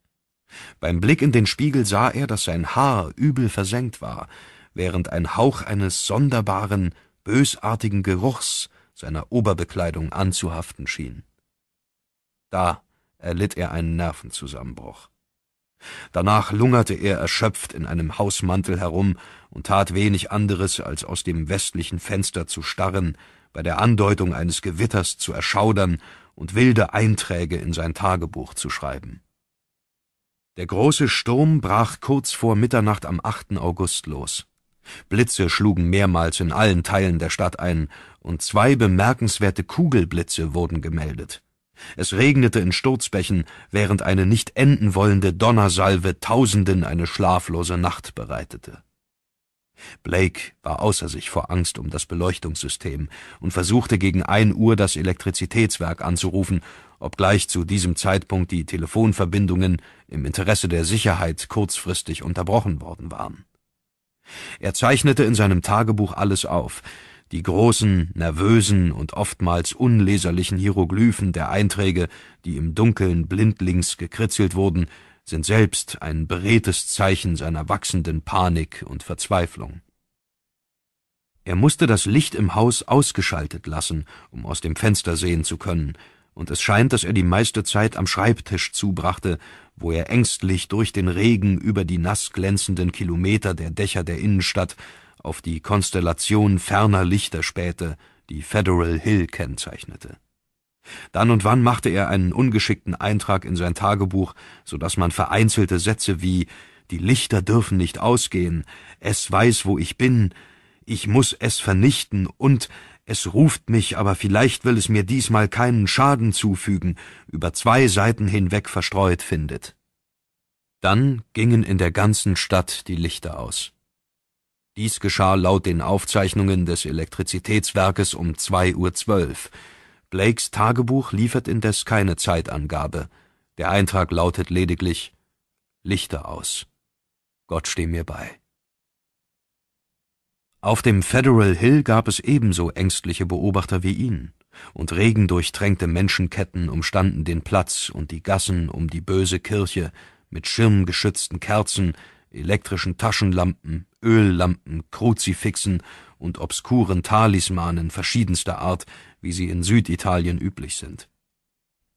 Beim Blick in den Spiegel sah er, dass sein Haar übel versenkt war, während ein Hauch eines sonderbaren, bösartigen Geruchs seiner Oberbekleidung anzuhaften schien. Da erlitt er einen Nervenzusammenbruch. Danach lungerte er erschöpft in einem Hausmantel herum und tat wenig anderes, als aus dem westlichen Fenster zu starren, bei der Andeutung eines Gewitters zu erschaudern und wilde Einträge in sein Tagebuch zu schreiben. Der große Sturm brach kurz vor Mitternacht am 8. August los. Blitze schlugen mehrmals in allen Teilen der Stadt ein, und zwei bemerkenswerte Kugelblitze wurden gemeldet. Es regnete in Sturzbächen, während eine nicht enden wollende Donnersalve Tausenden eine schlaflose Nacht bereitete. Blake war außer sich vor Angst um das Beleuchtungssystem und versuchte gegen ein Uhr das Elektrizitätswerk anzurufen, obgleich zu diesem Zeitpunkt die Telefonverbindungen im Interesse der Sicherheit kurzfristig unterbrochen worden waren. Er zeichnete in seinem Tagebuch alles auf, die großen, nervösen und oftmals unleserlichen Hieroglyphen der Einträge, die im Dunkeln blindlings gekritzelt wurden, sind selbst ein beredtes Zeichen seiner wachsenden Panik und Verzweiflung. Er musste das Licht im Haus ausgeschaltet lassen, um aus dem Fenster sehen zu können – und es scheint, dass er die meiste Zeit am Schreibtisch zubrachte, wo er ängstlich durch den Regen über die nass glänzenden Kilometer der Dächer der Innenstadt auf die Konstellation ferner Lichter spähte, die Federal Hill kennzeichnete. Dann und wann machte er einen ungeschickten Eintrag in sein Tagebuch, so dass man vereinzelte Sätze wie Die Lichter dürfen nicht ausgehen, es weiß, wo ich bin, ich muss es vernichten und es ruft mich, aber vielleicht will es mir diesmal keinen Schaden zufügen, über zwei Seiten hinweg verstreut findet. Dann gingen in der ganzen Stadt die Lichter aus. Dies geschah laut den Aufzeichnungen des Elektrizitätswerkes um zwei Uhr. zwölf. Blakes Tagebuch liefert indes keine Zeitangabe. Der Eintrag lautet lediglich Lichter aus. Gott steh mir bei. Auf dem Federal Hill gab es ebenso ängstliche Beobachter wie ihn, und regendurchtränkte Menschenketten umstanden den Platz und die Gassen um die böse Kirche mit schirmgeschützten Kerzen, elektrischen Taschenlampen, Öllampen, Kruzifixen und obskuren Talismanen verschiedenster Art, wie sie in Süditalien üblich sind.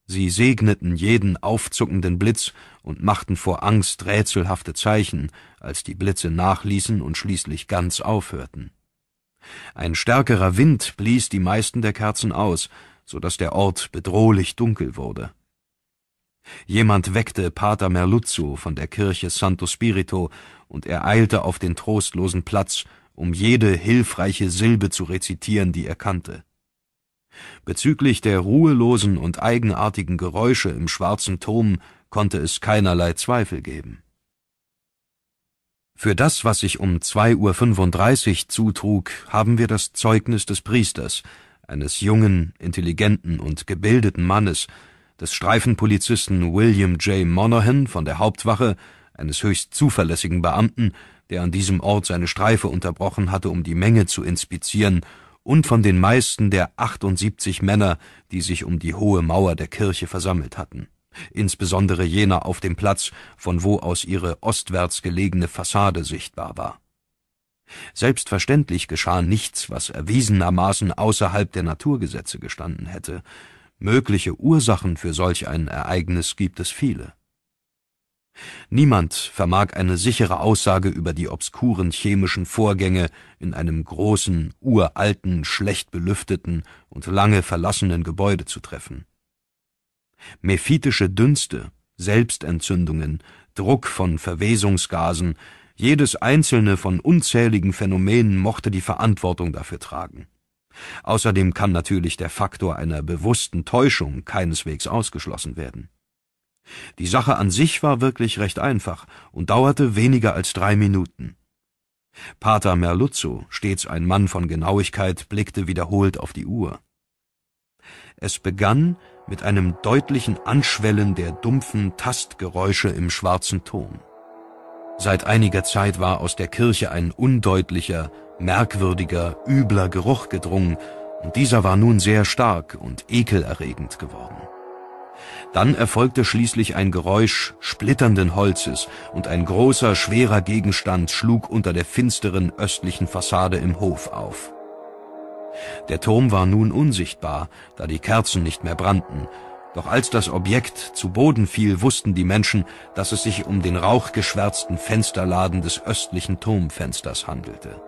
Sie segneten jeden aufzuckenden Blitz und machten vor Angst rätselhafte Zeichen, als die Blitze nachließen und schließlich ganz aufhörten. Ein stärkerer Wind blies die meisten der Kerzen aus, so dass der Ort bedrohlich dunkel wurde. Jemand weckte Pater Merluzzo von der Kirche Santo Spirito, und er eilte auf den trostlosen Platz, um jede hilfreiche Silbe zu rezitieren, die er kannte. Bezüglich der ruhelosen und eigenartigen Geräusche im Schwarzen Turm konnte es keinerlei Zweifel geben. Für das, was sich um 2.35 Uhr zutrug, haben wir das Zeugnis des Priesters, eines jungen, intelligenten und gebildeten Mannes, des Streifenpolizisten William J. Monaghan von der Hauptwache, eines höchst zuverlässigen Beamten, der an diesem Ort seine Streife unterbrochen hatte, um die Menge zu inspizieren und von den meisten der 78 Männer, die sich um die hohe Mauer der Kirche versammelt hatten, insbesondere jener auf dem Platz, von wo aus ihre ostwärts gelegene Fassade sichtbar war. Selbstverständlich geschah nichts, was erwiesenermaßen außerhalb der Naturgesetze gestanden hätte. Mögliche Ursachen für solch ein Ereignis gibt es viele Niemand vermag eine sichere Aussage über die obskuren chemischen Vorgänge in einem großen, uralten, schlecht belüfteten und lange verlassenen Gebäude zu treffen. Mephitische Dünste, Selbstentzündungen, Druck von Verwesungsgasen, jedes einzelne von unzähligen Phänomenen mochte die Verantwortung dafür tragen. Außerdem kann natürlich der Faktor einer bewussten Täuschung keineswegs ausgeschlossen werden die Sache an sich war wirklich recht einfach und dauerte weniger als drei Minuten. Pater Merluzzo, stets ein Mann von Genauigkeit, blickte wiederholt auf die Uhr. Es begann mit einem deutlichen Anschwellen der dumpfen Tastgeräusche im schwarzen Ton. Seit einiger Zeit war aus der Kirche ein undeutlicher, merkwürdiger, übler Geruch gedrungen, und dieser war nun sehr stark und ekelerregend geworden. Dann erfolgte schließlich ein Geräusch splitternden Holzes und ein großer, schwerer Gegenstand schlug unter der finsteren östlichen Fassade im Hof auf. Der Turm war nun unsichtbar, da die Kerzen nicht mehr brannten, doch als das Objekt zu Boden fiel, wussten die Menschen, dass es sich um den rauchgeschwärzten Fensterladen des östlichen Turmfensters handelte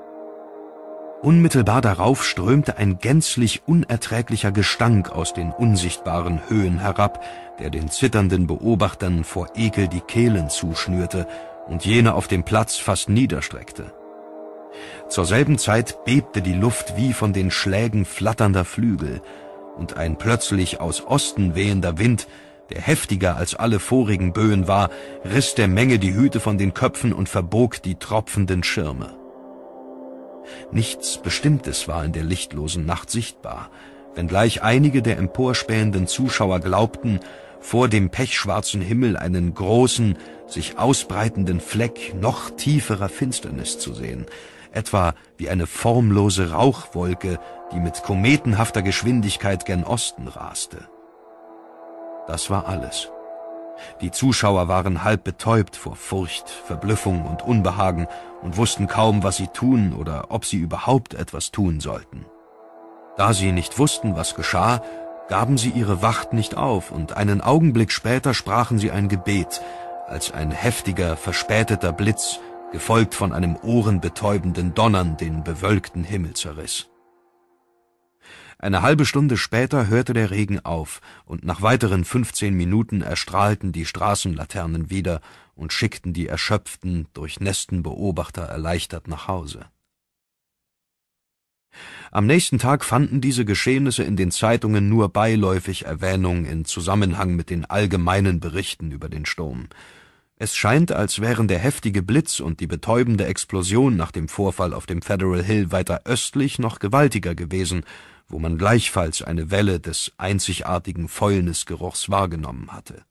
Unmittelbar darauf strömte ein gänzlich unerträglicher Gestank aus den unsichtbaren Höhen herab, der den zitternden Beobachtern vor Ekel die Kehlen zuschnürte und jene auf dem Platz fast niederstreckte. Zur selben Zeit bebte die Luft wie von den Schlägen flatternder Flügel, und ein plötzlich aus Osten wehender Wind, der heftiger als alle vorigen Böen war, riss der Menge die Hüte von den Köpfen und verbog die tropfenden Schirme. Nichts Bestimmtes war in der lichtlosen Nacht sichtbar, wenngleich einige der emporspähenden Zuschauer glaubten, vor dem pechschwarzen Himmel einen großen, sich ausbreitenden Fleck noch tieferer Finsternis zu sehen, etwa wie eine formlose Rauchwolke, die mit kometenhafter Geschwindigkeit gen Osten raste. Das war alles. Die Zuschauer waren halb betäubt vor Furcht, Verblüffung und Unbehagen und wussten kaum, was sie tun oder ob sie überhaupt etwas tun sollten. Da sie nicht wussten, was geschah, gaben sie ihre Wacht nicht auf, und einen Augenblick später sprachen sie ein Gebet, als ein heftiger, verspäteter Blitz, gefolgt von einem ohrenbetäubenden Donnern, den bewölkten Himmel zerriss. Eine halbe Stunde später hörte der Regen auf, und nach weiteren 15 Minuten erstrahlten die Straßenlaternen wieder und schickten die erschöpften, durchnässten Beobachter erleichtert nach Hause. Am nächsten Tag fanden diese Geschehnisse in den Zeitungen nur beiläufig Erwähnung in Zusammenhang mit den allgemeinen Berichten über den Sturm. Es scheint, als wären der heftige Blitz und die betäubende Explosion nach dem Vorfall auf dem Federal Hill weiter östlich noch gewaltiger gewesen wo man gleichfalls eine Welle des einzigartigen Fäulnisgeruchs wahrgenommen hatte.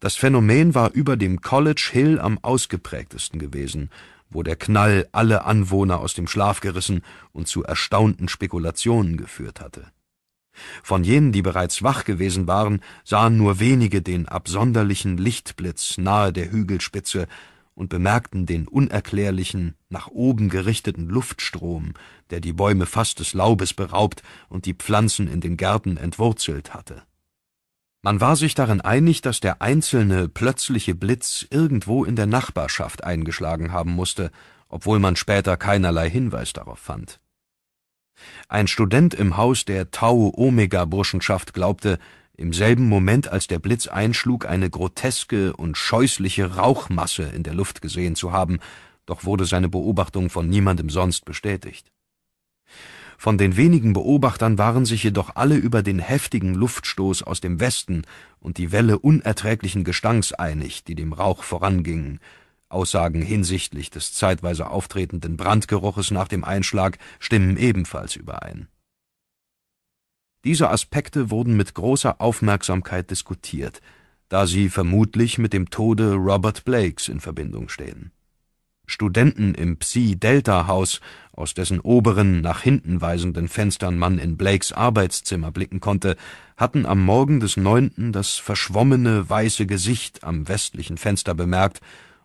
Das Phänomen war über dem College Hill am ausgeprägtesten gewesen, wo der Knall alle Anwohner aus dem Schlaf gerissen und zu erstaunten Spekulationen geführt hatte. Von jenen, die bereits wach gewesen waren, sahen nur wenige den absonderlichen Lichtblitz nahe der Hügelspitze, und bemerkten den unerklärlichen, nach oben gerichteten Luftstrom, der die Bäume fast des Laubes beraubt und die Pflanzen in den Gärten entwurzelt hatte. Man war sich darin einig, dass der einzelne plötzliche Blitz irgendwo in der Nachbarschaft eingeschlagen haben musste, obwohl man später keinerlei Hinweis darauf fand. Ein Student im Haus der Tau-Omega-Burschenschaft glaubte, im selben Moment, als der Blitz einschlug, eine groteske und scheußliche Rauchmasse in der Luft gesehen zu haben, doch wurde seine Beobachtung von niemandem sonst bestätigt. Von den wenigen Beobachtern waren sich jedoch alle über den heftigen Luftstoß aus dem Westen und die Welle unerträglichen Gestanks einig, die dem Rauch vorangingen. Aussagen hinsichtlich des zeitweise auftretenden Brandgeruches nach dem Einschlag stimmen ebenfalls überein diese Aspekte wurden mit großer Aufmerksamkeit diskutiert, da sie vermutlich mit dem Tode Robert Blakes in Verbindung stehen. Studenten im Psi-Delta-Haus, aus dessen oberen, nach hinten weisenden Fenstern man in Blakes Arbeitszimmer blicken konnte, hatten am Morgen des 9. das verschwommene weiße Gesicht am westlichen Fenster bemerkt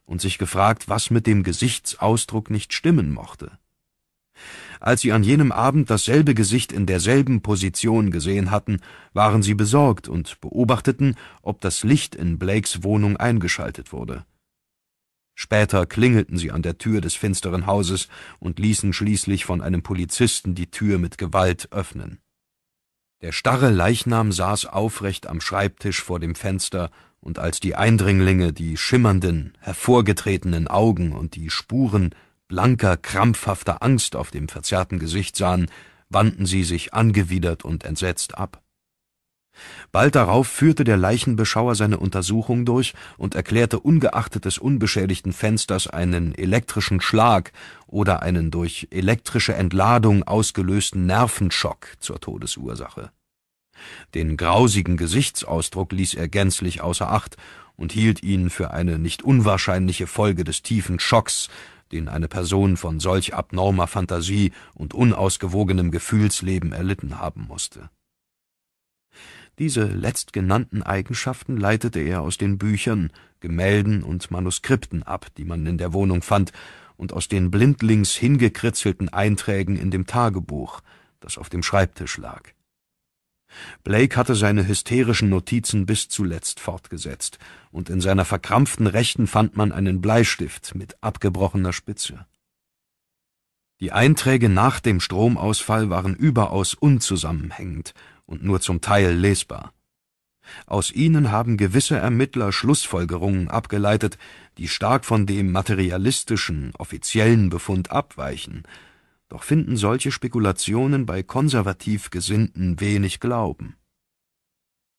und sich gefragt, was mit dem Gesichtsausdruck nicht stimmen mochte. Als sie an jenem Abend dasselbe Gesicht in derselben Position gesehen hatten, waren sie besorgt und beobachteten, ob das Licht in Blakes Wohnung eingeschaltet wurde. Später klingelten sie an der Tür des finsteren Hauses und ließen schließlich von einem Polizisten die Tür mit Gewalt öffnen. Der starre Leichnam saß aufrecht am Schreibtisch vor dem Fenster, und als die Eindringlinge die schimmernden, hervorgetretenen Augen und die Spuren blanker, krampfhafter Angst auf dem verzerrten Gesicht sahen, wandten sie sich angewidert und entsetzt ab. Bald darauf führte der Leichenbeschauer seine Untersuchung durch und erklärte ungeachtet des unbeschädigten Fensters einen elektrischen Schlag oder einen durch elektrische Entladung ausgelösten Nervenschock zur Todesursache. Den grausigen Gesichtsausdruck ließ er gänzlich außer Acht und hielt ihn für eine nicht unwahrscheinliche Folge des tiefen Schocks, den eine Person von solch abnormer Fantasie und unausgewogenem Gefühlsleben erlitten haben musste. Diese letztgenannten Eigenschaften leitete er aus den Büchern, Gemälden und Manuskripten ab, die man in der Wohnung fand, und aus den blindlings hingekritzelten Einträgen in dem Tagebuch, das auf dem Schreibtisch lag. Blake hatte seine hysterischen Notizen bis zuletzt fortgesetzt, und in seiner verkrampften Rechten fand man einen Bleistift mit abgebrochener Spitze. Die Einträge nach dem Stromausfall waren überaus unzusammenhängend und nur zum Teil lesbar. Aus ihnen haben gewisse Ermittler Schlussfolgerungen abgeleitet, die stark von dem materialistischen, offiziellen Befund abweichen, doch finden solche Spekulationen bei konservativ Gesinnten wenig Glauben.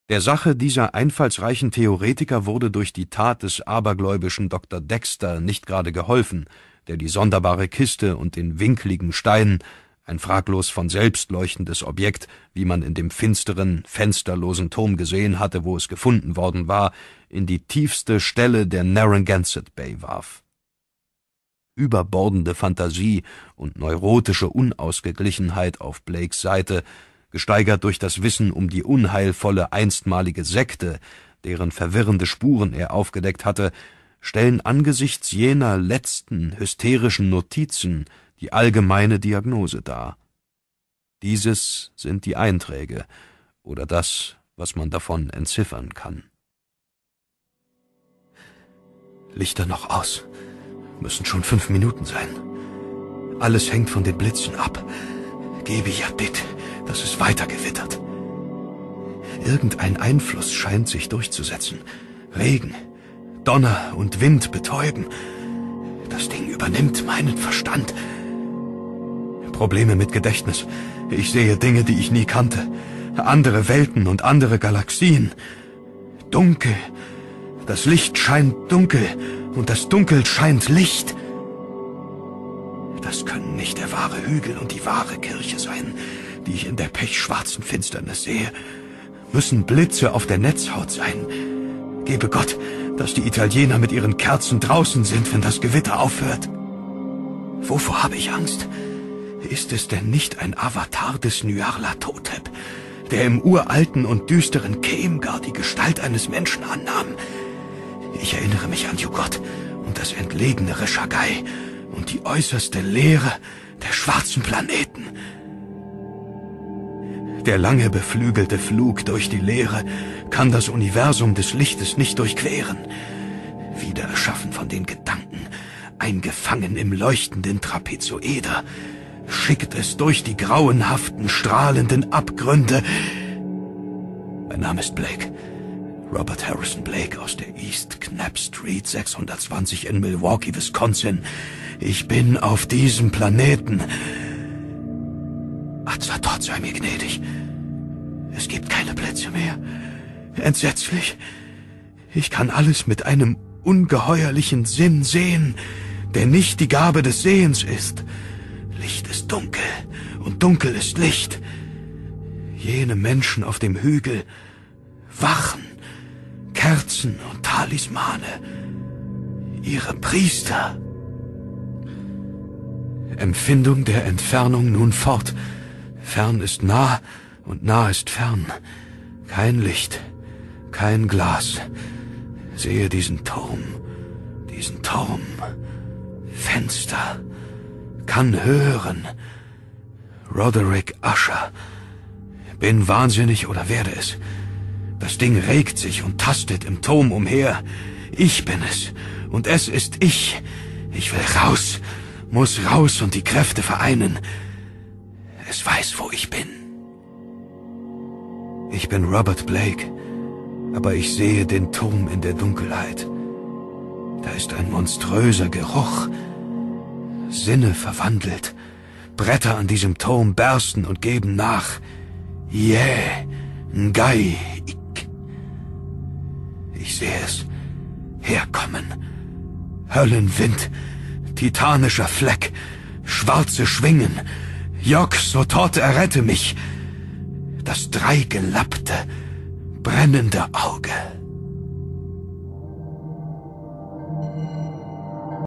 Der Sache dieser einfallsreichen Theoretiker wurde durch die Tat des abergläubischen Dr. Dexter nicht gerade geholfen, der die sonderbare Kiste und den winkligen Stein, ein fraglos von selbst leuchtendes Objekt, wie man in dem finsteren, fensterlosen Turm gesehen hatte, wo es gefunden worden war, in die tiefste Stelle der Narragansett Bay warf überbordende Fantasie und neurotische Unausgeglichenheit auf Blakes Seite, gesteigert durch das Wissen um die unheilvolle einstmalige Sekte, deren verwirrende Spuren er aufgedeckt hatte, stellen angesichts jener letzten hysterischen Notizen die allgemeine Diagnose dar. Dieses sind die Einträge oder das, was man davon entziffern kann. Lichter noch aus. Müssen schon fünf Minuten sein. Alles hängt von den Blitzen ab. Gebe ja dit, dass es weitergewittert. Irgendein Einfluss scheint sich durchzusetzen. Regen, Donner und Wind betäuben. Das Ding übernimmt meinen Verstand. Probleme mit Gedächtnis. Ich sehe Dinge, die ich nie kannte. Andere Welten und andere Galaxien. Dunkel. Das Licht scheint dunkel und das Dunkel scheint Licht. Das können nicht der wahre Hügel und die wahre Kirche sein, die ich in der pechschwarzen Finsternis sehe. Müssen Blitze auf der Netzhaut sein. Gebe Gott, dass die Italiener mit ihren Kerzen draußen sind, wenn das Gewitter aufhört. Wovor habe ich Angst? Ist es denn nicht ein Avatar des Nyarla Totep, der im uralten und düsteren Kemgar die Gestalt eines Menschen annahm, ich erinnere mich an Jugot und das entlegenere Shagai und die äußerste Leere der schwarzen Planeten. Der lange beflügelte Flug durch die Leere kann das Universum des Lichtes nicht durchqueren. Wieder erschaffen von den Gedanken, eingefangen im leuchtenden Trapezoeder, schickt es durch die grauenhaften, strahlenden Abgründe. Mein Name ist Blake. Robert Harrison Blake aus der East Knapp Street 620 in Milwaukee, Wisconsin. Ich bin auf diesem Planeten. Atzler dort sei mir gnädig. Es gibt keine Plätze mehr. Entsetzlich. Ich kann alles mit einem ungeheuerlichen Sinn sehen, der nicht die Gabe des Sehens ist. Licht ist dunkel und dunkel ist Licht. Jene Menschen auf dem Hügel wachen. Kerzen und Talismane, ihre Priester. Empfindung der Entfernung nun fort. Fern ist nah und nah ist fern. Kein Licht, kein Glas. Sehe diesen Turm, diesen Turm. Fenster. Kann hören. Roderick Usher. Bin wahnsinnig oder werde es. Das Ding regt sich und tastet im Turm umher. Ich bin es. Und es ist ich. Ich will raus. Muss raus und die Kräfte vereinen. Es weiß, wo ich bin. Ich bin Robert Blake, aber ich sehe den Turm in der Dunkelheit. Da ist ein monströser Geruch. Sinne verwandelt. Bretter an diesem Turm bersten und geben nach. Yeah, Ngai ich sehe es. Herkommen. Höllenwind. Titanischer Fleck. Schwarze Schwingen. Jock, so tot errette mich. Das dreigelappte, brennende Auge.